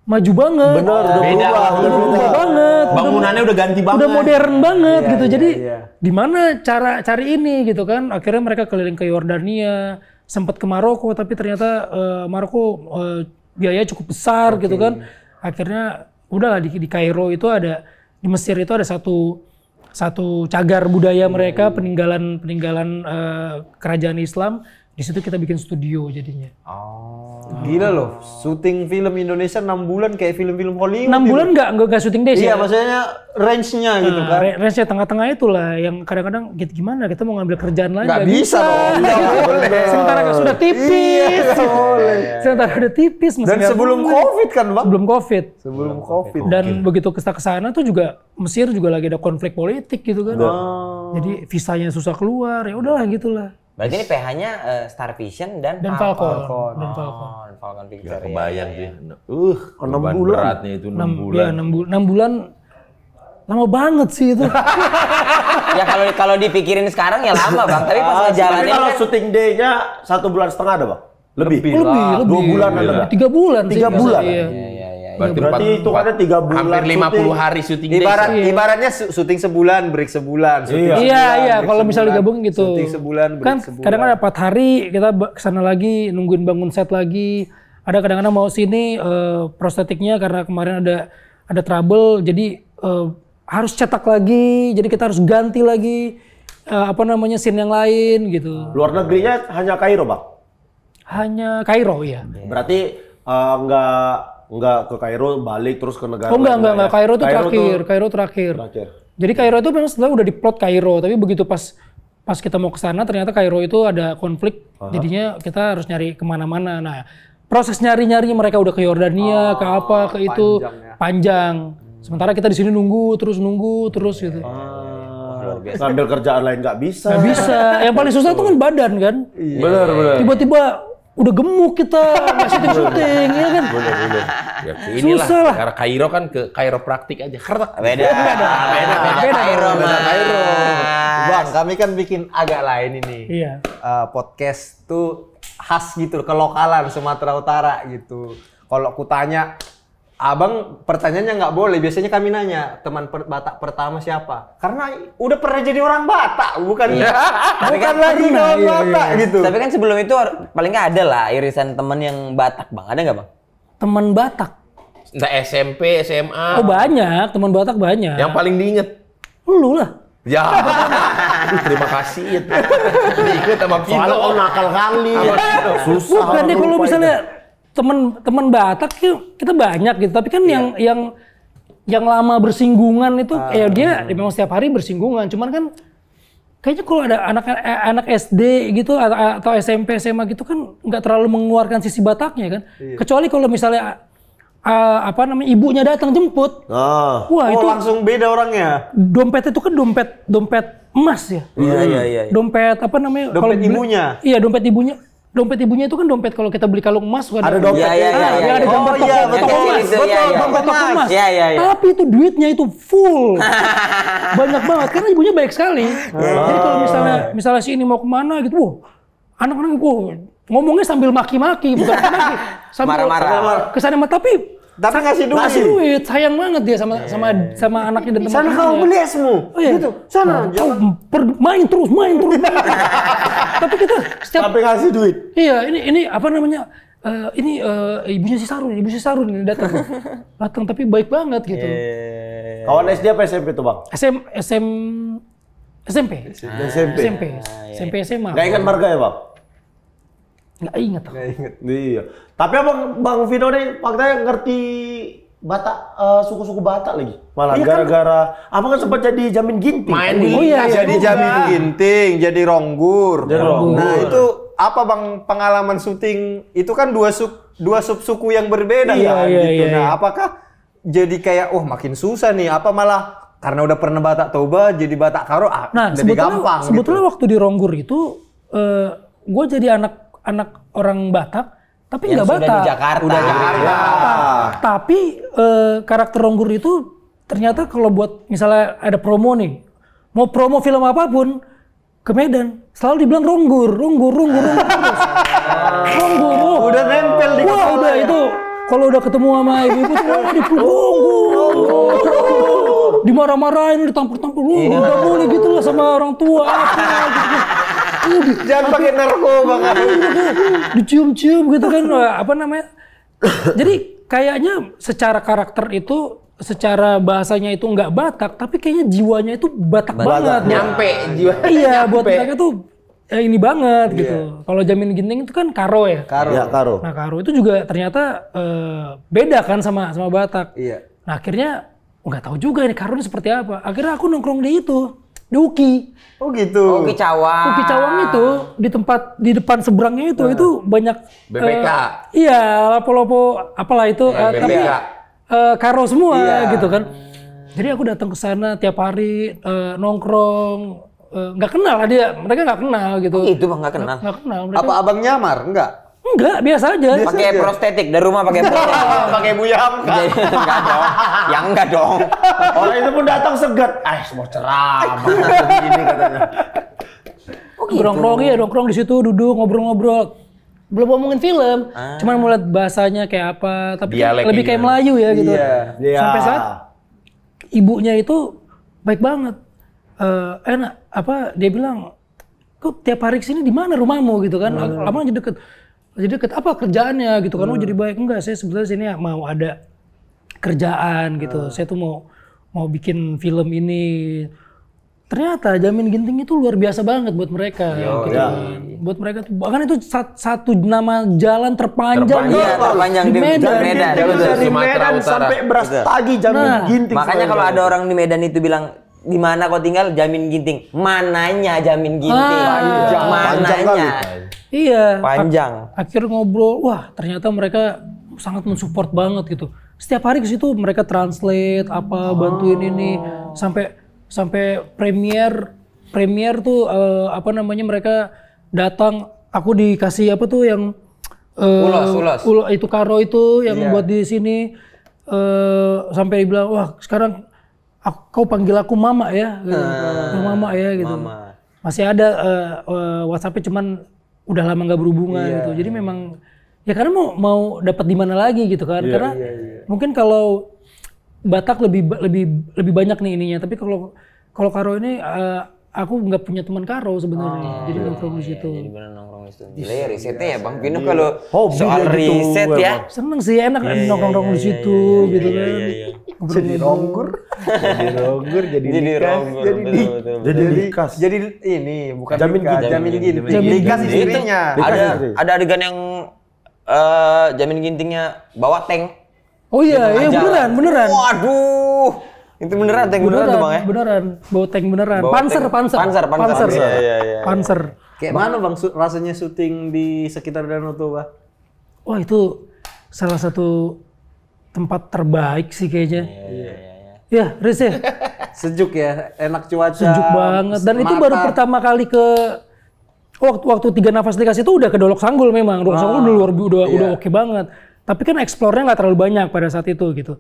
maju banget. Benar, udah beda, berubah, udah berubah banget. Bangunannya udah, udah ganti banget. Udah modern banget ya, gitu. ya, Jadi ya. di mana cara cari ini gitu kan? Akhirnya mereka keliling ke Yordania, sempat ke Maroko tapi ternyata uh, Maroko uh, biaya cukup besar okay. gitu kan akhirnya udahlah di, di Kairo itu ada di Mesir itu ada satu satu cagar budaya mereka hmm. peninggalan peninggalan uh, kerajaan Islam di situ kita bikin studio jadinya. Oh. Gila loh, syuting film Indonesia 6 bulan kayak film-film Hollywood. 6 bulan nggak nggak nggak syuting deh sih. Iya, ya. maksudnya range-nya nah, gitu kan. Range-nya tengah-tengah itulah yang kadang-kadang gitu gimana kita mau ngambil kerjaan lain nggak bisa. bisa. Dong, Sementara kan sudah tipis. Iya, boleh. Sementara udah tipis Dan sebelum boleh. Covid kan, Bang? Sebelum Covid. Sebelum Covid. Dan okay. begitu ke sana tuh juga Mesir juga lagi ada konflik politik gitu kan. Oh. Jadi visanya susah keluar. Ya udahlah gitulah. Berarti ini PH-nya uh, eh, Star Vision dan, dan Falcon. Falcon. Dan Falcon. Oh, dan Falcon Picture. Gak ya, kebayang ya, sih. Ya. Uh, 6 bulan. Beratnya itu 6, 6 bulan. Ya, 6, bul 6 bulan lama banget sih itu. ya kalau kalau dipikirin sekarang ya lama bang, tapi pas ah, ngejalanin Tapi kalau kan... syuting day-nya satu bulan setengah ada bang? Lebih? Lebih, lah. lebih. Dua bulan ada bang? Tiga bulan. Tiga sih, bulan? Iya. iya, iya, iya. Iya, berarti, berarti 4, itu kan tiga bulan. Hampir 50 syuting. hari syuting. Ibarat days, ya. ibaratnya syuting sebulan, break sebulan. Iya. Syuting iya, sebulan, iya. Kalau misalnya digabung gitu. Syuting sebulan, break kan, sebulan. Kadang kan ada hari kita kesana lagi, nungguin bangun set lagi. Ada kadang-kadang mau sini uh, eh, prostetiknya karena kemarin ada ada trouble, jadi uh, harus cetak lagi. Jadi kita harus ganti lagi uh, apa namanya scene yang lain gitu. Luar negerinya hanya Kairo, Bang? Hanya Kairo, ya. Berarti nggak uh, Enggak ke Kairo balik terus ke negara. Oh enggak enggak enggak ya. Kairo tuh terakhir, Kairo terakhir. Terakhir. Jadi Kairo itu memang setelah udah diplot Kairo, tapi begitu pas pas kita mau ke sana ternyata Kairo itu ada konflik, Aha. jadinya kita harus nyari kemana-mana. Nah proses nyari-nyari mereka udah ke Yordania, oh, ke apa, ke panjang itu ya. panjang. Hmm. Sementara kita di sini nunggu terus nunggu terus gitu. Ah, sambil Sambil kerjaan lain nggak bisa. Nggak bisa. Yang paling susah itu kan badan kan. Iya. Benar benar. Tiba-tiba udah gemuk kita masih syuting ya kan boleh, boleh. Ya, inilah, susah lah karena Kairo kan ke Kairo praktik aja beda beda beda beda, beda Kairo beda Kairo bang kami kan bikin agak lain ini iya. uh, podcast tuh khas gitu kelokalan Sumatera Utara gitu kalau kutanya Abang pertanyaannya nggak boleh. Biasanya kami nanya teman per Batak pertama siapa? Karena udah pernah jadi orang Batak, bukan iya. bukan kan lagi orang iya, Batak iya, iya. gitu. Tapi kan sebelum itu paling nggak ada lah irisan teman yang Batak, bang. Ada nggak bang? Teman Batak? Nggak SMP, SMA. Oh banyak, teman Batak banyak. Yang paling diinget? Lu lah. Ya, terima kasih. Diikut sama Vino. Soalnya oh nakal kali. Susah. Bukan deh kalau misalnya teman teman Batak kita banyak gitu tapi kan yeah. yang yang yang lama bersinggungan itu uh, ya dia memang setiap hari bersinggungan cuman kan kayaknya kalau ada anak eh, anak SD gitu atau, SMP SMA gitu kan nggak terlalu mengeluarkan sisi Bataknya kan iya. kecuali kalau misalnya uh, apa namanya ibunya datang jemput oh. wah oh, itu langsung beda orangnya dompet itu kan dompet dompet emas ya iya iya hmm. iya, iya dompet apa namanya dompet kalau ibunya iya dompet ibunya dompet ibunya itu kan dompet kalau kita beli kalung emas kan ada dompet ya, ya, ya, ya, ya, ada gambar iya. oh, toko, toko iya, emas betul, iya, dompet toko emas ya, ya, ya. tapi itu duitnya itu full banyak banget karena ibunya baik sekali oh. jadi kalau misalnya misalnya si ini mau kemana gitu wah anak-anak gua ngomongnya sambil maki-maki bukan maki sambil marah-marah kesannya tapi tapi ngasih duit. Ngasih duit, sayang banget dia sama sama eh. sama anaknya dan teman-temannya. Sana kau beli esmu. Oh, iya. Gitu. Sana. Nah, per, main terus, main terus. tapi kita setiap Tapi ngasih duit. Iya, ini ini apa namanya? Uh, ini uh, ibunya si Sarun, ibu si Sarun ini datang. datang tapi baik banget gitu. Yeah. Kawan SD apa SMP tuh, Bang? SM SM SMP. SMP. SMP. Ah, iya. SMP. SMP SMA. Gak ingat marga ya, Bang? Nggak inget inget. Iya. Tapi abang Bang Vino nih faktanya ngerti batak uh, eh, suku-suku batak lagi. Malah iya kan, gara-gara, kan? apa kan sempat jadi jamin ginting? Main oh, iya, jadi iya. jamin ginting, jadi ronggur. Jadi ronggur. Nah itu apa bang pengalaman syuting itu kan dua sub dua sub suku yang berbeda iya, kan iya, gitu. Iya, nah iya. apakah jadi kayak oh, makin susah nih? Apa malah karena udah pernah Batak Toba jadi Batak Karo? Ah, nah, jadi gampang. Gitu. Sebetulnya gitu. waktu di Ronggur itu uh, eh, gue jadi anak anak orang Batak tapi nggak Batak. Sudah di Jakarta. Udah Jakarta. Ya. Tapi eh, karakter Ronggur itu ternyata kalau buat misalnya ada promo nih, mau promo film apapun ke Medan selalu dibilang Ronggur, Ronggur, Ronggur, Ronggur. ronggur. Oh. Udah nempel di Wah, kepala. udah ya. itu kalau udah ketemu sama ibu-ibu tuh di Dimarah-marahin, ditampar-tampar. Lu iya. nggak boleh gitu lah sama orang tua. Apa, gitu. Jangan pakai narkoba kan. Dicium-cium gitu kan eh, apa namanya? Jadi kayaknya secara karakter itu secara bahasanya itu nggak Batak, tapi kayaknya jiwanya itu Batak, Batak banget. Nyampe jiwa. Iya, nyampe. buat mereka tuh ya ini banget yeah. gitu. Kalau Jamin Ginting itu kan karo ya. Karo. Ya, karo. Nah, karo itu juga ternyata uh, beda kan sama sama Batak. Iya. Nah, akhirnya nggak tahu juga ini karo ini seperti apa. Akhirnya aku nongkrong di itu di Uki. Oh gitu. Oh, Uki Cawang. Uki Cawang itu di tempat di depan seberangnya itu hmm. itu nah. banyak BBK. Uh, eh, iya, lapo lopo, apalah itu ya, uh, tapi uh, karo semua iya. gitu kan. Jadi aku datang ke sana tiap hari uh, nongkrong nggak uh, kenal dia mereka nggak kenal gitu. Oh, itu bang nggak kenal. Nggak kenal. Mereka... Apa abang nyamar? Enggak. Enggak, biasa aja. Pakai prostetik dari rumah pakai prostetik. Oh, pakai buyam. Iya, enggak dong. yang enggak dong. Orang itu pun datang segat. Ah, semua ceramah ini katanya. Oh gitu. ya, nongkrong di situ duduk ngobrol-ngobrol. Belum ngomongin film, ah. cuman melihat bahasanya kayak apa, tapi Dialek lebih kayak Melayu ya gitu. Iya. iya. Sampai saat ibunya itu baik banget. Uh, enak apa dia bilang kok tiap hari sini di mana rumahmu gitu kan? Hmm. Abang jadi deket jadi deket apa kerjaannya gitu kan hmm. oh jadi hmm. baik enggak saya sebetulnya sini ya mau ada kerjaan gitu hmm. saya tuh mau mau bikin film ini ternyata Jamin Ginting itu luar biasa banget buat mereka Yo, gitu. Ya. Buat mereka tuh bahkan itu satu, nama jalan terpanjang, terpanjang, ya, terpanjang di, di Medan, di Medan, di Medan, Medan, iya, di Medan sampai beras tagi Jamin nah, Ginting. Makanya kalau ada orang di Medan itu bilang di mana kau tinggal Jamin Ginting, mananya Jamin Ginting, ah, mananya. Panjang Iya. Panjang. Ak akhir ngobrol, wah ternyata mereka sangat mensupport banget gitu. Setiap hari ke situ mereka translate apa oh. bantuin ini sampai sampai premier premier tuh uh, apa namanya mereka datang aku dikasih apa tuh yang uh, eh, ulas ulas itu karo itu yang yeah. buat di sini uh, sampai dibilang wah sekarang aku, kau panggil aku mama ya gitu. Hmm, mama ya gitu mama. masih ada uh, uh, WhatsApp cuman udah lama nggak berhubungan yeah. gitu. Jadi memang ya karena mau mau dapat di mana lagi gitu kan. Yeah, karena yeah, yeah. mungkin kalau Batak lebih lebih lebih banyak nih ininya, tapi kalau kalau Karo ini uh, aku nggak punya teman karo sebenarnya. Oh, jadi iya, nongkrong di iya, situ. jadi iya, benar nongkrong di situ. Gila ya risetnya ya Bang Pino iya. kalau soal riset gitu, ya. Seneng sih enak iya, nongkrong-nongkrong iya, di iya, situ iya, gitu iya, kan. Iya, iya jadi ronggur jadi ronggur jadi jadi ronggur jadi betul, betul, betul, jadi dikas jadi ini bukan jamin dikas, gini, jamin gini jamin dikas istrinya ada ada adegan yang uh, jamin gintingnya bawa tank oh iya iya beneran beneran waduh itu beneran tank beneran, beneran tuh bang ya beneran bawa tank beneran bawa panser, tank. panser panser panser panser panser, iya, iya, iya, panser. kayak mana bang rasanya syuting di sekitar danau toba wah itu salah satu tempat terbaik sih kayaknya. Iya, yeah, yeah, yeah. yeah, Riz ya? Sejuk ya, enak cuaca. Sejuk banget. Dan mata. itu baru pertama kali ke waktu waktu tiga nafas dikasih itu udah ke Dolok Sanggul memang. Dolok Sanggul udah luar udah yeah. Iya. oke okay banget. Tapi kan eksplornya nggak terlalu banyak pada saat itu gitu.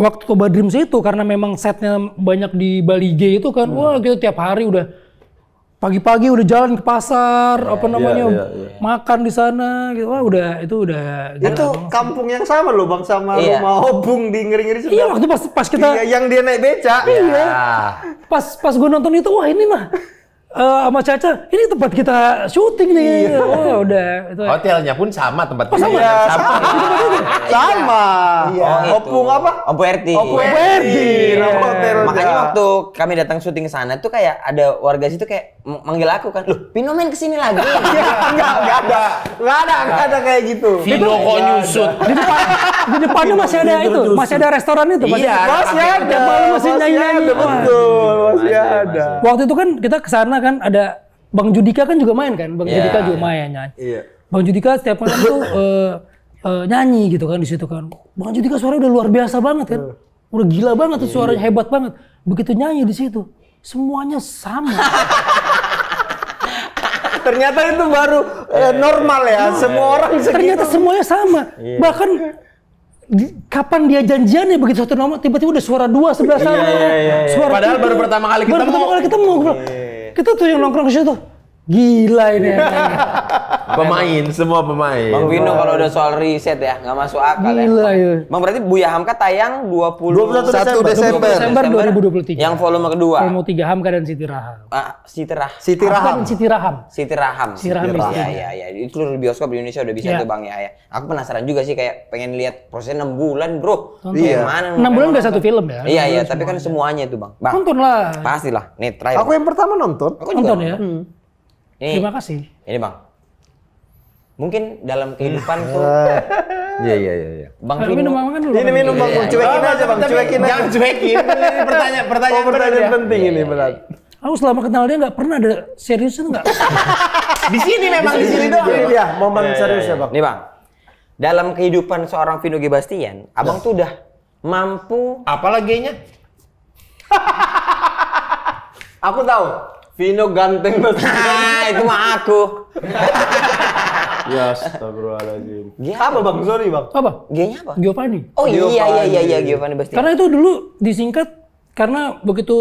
Waktu Toba Dreams itu karena memang setnya banyak di Bali G itu kan, hmm. wah gitu tiap hari udah pagi-pagi udah jalan ke pasar yeah, apa iya, namanya yeah, yeah, yeah. makan di sana gitu wah udah itu udah itu kampung yang sama loh bang sama yeah. rumah obung di ngeri ngeri iya waktu pas pas kita iya, yang dia naik beca iya yeah. pas pas gua nonton itu wah ini mah uh, sama Caca, ini tempat kita syuting nih. Iya. Oh, udah. Itu ya. Hotelnya pun sama tempat oh, sama. Iya, sama. sama. Iya. iya. Oh, Opung apa? Opung RT. Opung RT. Makanya waktu kami datang syuting ke sana tuh kayak ada warga situ kayak manggil aku kan, loh Pino main kesini lagi. enggak, iya, enggak ada. Enggak ada, enggak ada kayak gitu. Pino kok nyusut. Di depan, di depannya masih ada itu, masih ada restoran itu. Iya, masih ada. Masih ada masih ada. Waktu itu kan kita kesana kan ada Bang Judika kan juga main kan, Bang yeah, Judika juga iya. main nyanyi. Iya. Yeah. Bang Judika setiap malam tuh uh, uh, nyanyi gitu kan di situ kan. Bang Judika suaranya udah luar biasa banget kan, iya. udah gila banget tuh suaranya hebat banget. Begitu nyanyi di situ, semuanya sama. ternyata itu baru eh, normal ya, semua orang segitu. Ternyata semuanya sama, yeah. bahkan kapan dia janjiannya begitu satu nomor tiba-tiba udah suara dua sebelah sana. Yeah, yeah, yeah. Suara Padahal tiga. baru pertama kali ketemu. Baru pertama kali ketemu. Yeah. Kita tuh yang nongkrong ke situ. Gila ini. pemain semua pemain Bang Vino kalau udah soal riset ya nggak masuk akal ya. Gila, ya. Bang berarti Buya Hamka tayang 20 21 Desember. 20 Desember 2023. Yang volume kedua. Volume 3 Hamka dan Siti Raham. Ah, Siti Rah. Siti Raham. Siti Raham. Siti Raham. Siti Raham. Iya, iya iya iya. Itu seluruh bioskop di Indonesia udah bisa ya. tuh Bang ya ya. Aku penasaran juga sih kayak pengen lihat prosesnya 6 bulan, Bro. Iya. Mana 6 bulan udah satu film ya. Iya iya, tapi kan semuanya itu Bang. Bang. Nonton lah. Pastilah. Nih, try. Aku yang pertama nonton. Aku nonton ya. Hmm. Terima kasih. Ini Bang, Mungkin dalam kehidupan hmm. tuh. Ah. Iya, iya iya iya. Bang Vino. Minum makan dulu. Ini kan? minum Bang. Iya, iya. Cuekin aja Bang, cuekin aja. Jangan cuekin. pertanyaan pertanyaan, pertanyaan penting ini berat. Aku selama kenal dia nggak pernah ada seriusnya nggak. di sini memang di sini doang. Ini dia momen ya Bang. Nih Bang. Dalam kehidupan seorang Vino Gebastian, Abang tuh udah mampu apalagi nya aku tahu Vino ganteng banget. Nah, itu mah aku. Ya astagfirullahaladzim. Apa bang? Sorry bang. Apa? G-nya apa? Giovanni. Oh Giovanni. iya iya iya iya Giovanni pasti. Iya, karena itu dulu disingkat karena begitu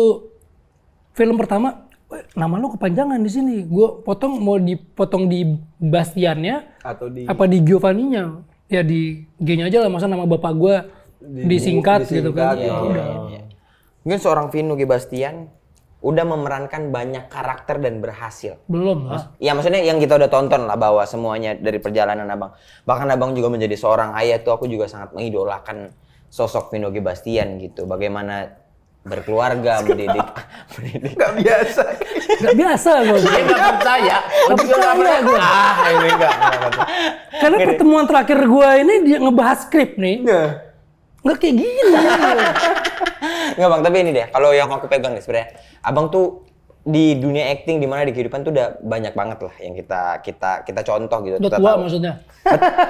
film pertama nama lu kepanjangan di sini. Gue potong mau dipotong di Bastiannya atau di apa di Giovanninya? Ya di G-nya aja lah masa nama bapak gue disingkat, gitu kan. Iya, iya, iya. Mungkin seorang Vino G Bastian udah memerankan banyak karakter dan berhasil. Belum lah. Ya maksudnya yang kita udah tonton lah bahwa semuanya dari perjalanan Abang. Bahkan Abang juga menjadi seorang ayah tuh aku juga sangat mengidolakan sosok Vino Bastian gitu. Bagaimana berkeluarga, mendidik, mendidik. Gak biasa. Gak biasa gue. Dia gak percaya. Gak percaya gue. Ah, ini gak. Karena pertemuan terakhir gue ini dia ngebahas skrip nih. Yeah nggak kayak gini. nggak bang, tapi ini deh. Kalau yang aku pegang nih sebenarnya, abang tuh di dunia acting dimana di kehidupan tuh udah banyak banget lah yang kita kita kita contoh gitu. Udah tua maksudnya.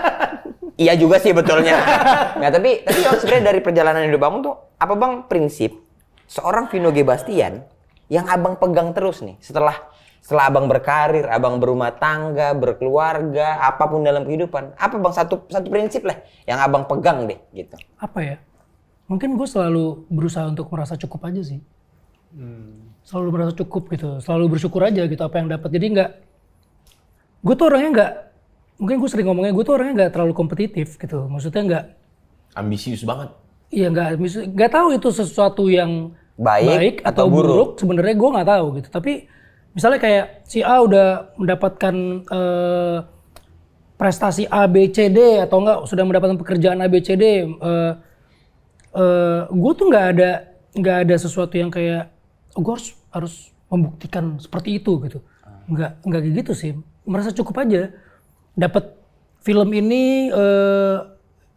iya juga sih betulnya. nah tapi tapi sebenarnya dari perjalanan hidup abang tuh apa bang prinsip seorang Vino G Bastian yang abang pegang terus nih setelah setelah abang berkarir, abang berumah tangga, berkeluarga, apapun dalam kehidupan, apa bang satu satu prinsip lah yang abang pegang deh gitu. Apa ya? Mungkin gue selalu berusaha untuk merasa cukup aja sih. Hmm. Selalu merasa cukup gitu, selalu bersyukur aja gitu apa yang dapat. Jadi nggak, gue tuh orangnya nggak, mungkin gue sering ngomongnya gue tuh orangnya nggak terlalu kompetitif gitu. Maksudnya nggak ambisius banget. Iya nggak, nggak tahu itu sesuatu yang baik, baik atau, atau buruk. buruk. Sebenarnya gue nggak tahu gitu, tapi misalnya kayak si A udah mendapatkan uh, prestasi A B C D atau enggak sudah mendapatkan pekerjaan A B C D uh, eh, uh, eh, gue tuh nggak ada nggak ada sesuatu yang kayak oh, gue harus harus membuktikan seperti itu gitu nggak nggak kayak gitu sih merasa cukup aja dapat film ini uh,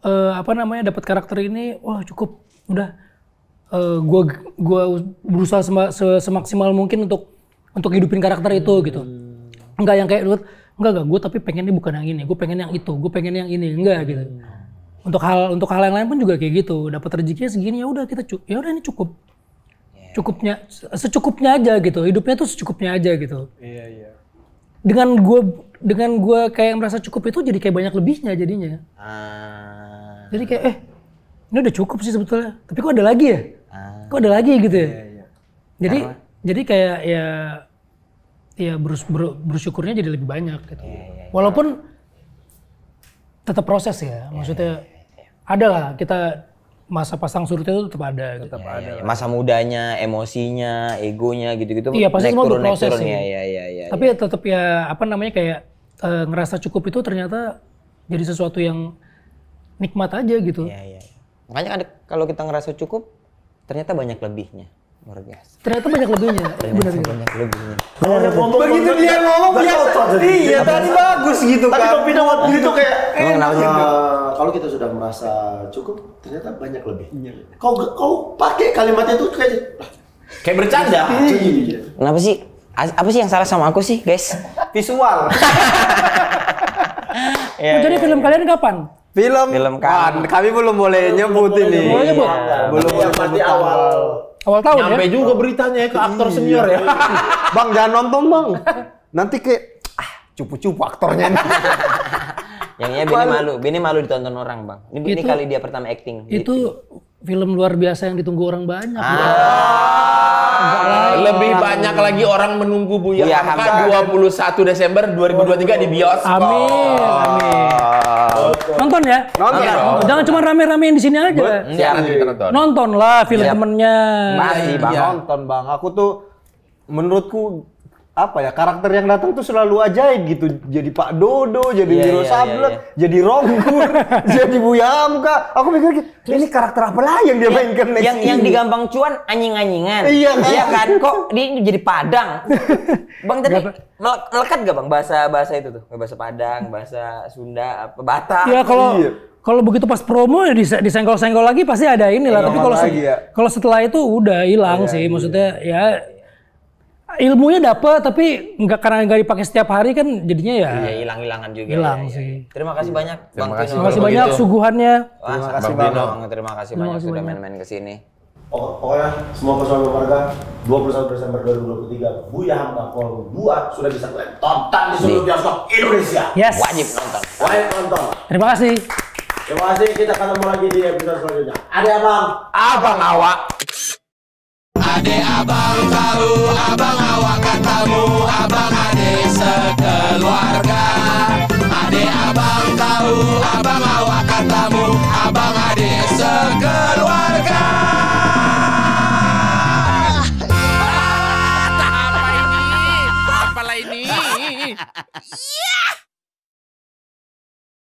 uh, apa namanya dapat karakter ini wah cukup udah gue uh, gue berusaha semaksimal mungkin untuk untuk hidupin karakter itu hmm. gitu nggak yang kayak lu enggak gak gue tapi pengennya bukan yang ini gue pengen yang itu gue pengen yang ini enggak gitu hmm. untuk hal untuk hal yang lain pun juga kayak gitu dapat rezekinya segini ya udah kita ya udah ini cukup cukupnya secukupnya aja gitu hidupnya tuh secukupnya aja gitu iya iya dengan gue dengan gue kayak merasa cukup itu jadi kayak banyak lebihnya jadinya ah. jadi kayak eh ini udah cukup sih sebetulnya tapi kok ada lagi ya ah. kok ada lagi gitu ya iya, iya. jadi jadi kayak ya ya berus, ber, bersyukurnya jadi lebih banyak gitu. Yeah, yeah, yeah. Walaupun tetap proses ya, iya, maksudnya iya, iya, ada lah kita masa pasang surut itu tetap ada. Gitu. Tetap gitu. ada. Masa mudanya, emosinya, egonya gitu-gitu. Iya pasti semua berproses sih. Ya, ya, ya, ya, Tapi ya. tetap ya apa namanya kayak e, ngerasa cukup itu ternyata jadi sesuatu yang nikmat aja gitu. Iya iya. Makanya kan kalau kita ngerasa cukup ternyata banyak lebihnya luar biasa. Ternyata banyak lebihnya. Benar ya. Banyak lebihnya. begitu dia ngomong dia iya, iya tadi bagus gitu kan. Tapi pindah waktu itu kayak eh, gitu. eh Kalau kita sudah merasa cukup, ternyata banyak lebih. Iya. Kau kau pakai kalimat itu kayak kayak bercanda. Iya, gitu. Kenapa sih? Apa sih yang salah sama aku sih, guys? Visual. ya, jadi film kalian kapan? Film, film kan. kami belum boleh nyebut ini. Belum boleh nyebut. Belum boleh nyebut awal awal tahun ya? Nyampe oh. ya. juga beritanya ke aktor iya. senior ya. bang jangan nonton bang. Nanti ke ah cupu-cupu aktornya nih. Yang ini Bini malu, Bini malu ditonton orang bang. Ini, itu, kali dia pertama acting. Itu gitu. film luar biasa yang ditunggu orang banyak. Ah. ah. Lebih banyak lagi orang menunggu Buya, Buya Hamka 21 Desember 2023 di bioskop. Amin, amin. Nonton ya? Nonton. nonton. Jangan cuma rame-ramein di sini aja. Iya. Siaran kita nonton. Nontonlah lah film iya. temennya. Masih bang, iya. nonton bang. Aku tuh menurutku apa ya karakter yang datang tuh selalu ajaib gitu jadi Pak Dodo jadi yeah, Wiro yeah, iya, Sablet yeah, yeah. jadi Ronggur jadi Buya Hamka aku mikir ini karakter apa lah yang dia yeah, mainkan next yang yang digampang Cuan anjing-anjingan iya kan? iya kan kok dia jadi Padang Bang tadi melekat gak Bang bahasa bahasa itu tuh bahasa Padang bahasa Sunda apa Batak ya kalau iya. kalau begitu pas promo ya disenggol-senggol lagi pasti ada inilah Ya, tapi kalau ya. kalau setelah itu udah hilang iya, sih iya. maksudnya ya ilmunya dapat tapi nggak karena nggak dipakai setiap hari kan jadinya ya, iya, ya hilang ya, hilangan juga hilang ya, sih ya. terima kasih banyak terima bang kasih, terima kasih banyak begitu. suguhannya Wah, terima kasih bang, bang. terima kasih terima banyak kasih sudah main-main ke sini oh, pokoknya semua personal keluarga 21 Desember 2023 Buya Hamka Forum 2 sudah bisa kalian tonton di seluruh bioskop Indonesia yes. wajib nonton wajib nonton terima kasih terima kasih kita ketemu lagi di episode selanjutnya ada abang abang awak ade abang tahu abang awak katamu abang ade sekeluarga ade abang tahu abang awak katamu abang ade sekeluarga ah, apa ini apalah ini yeah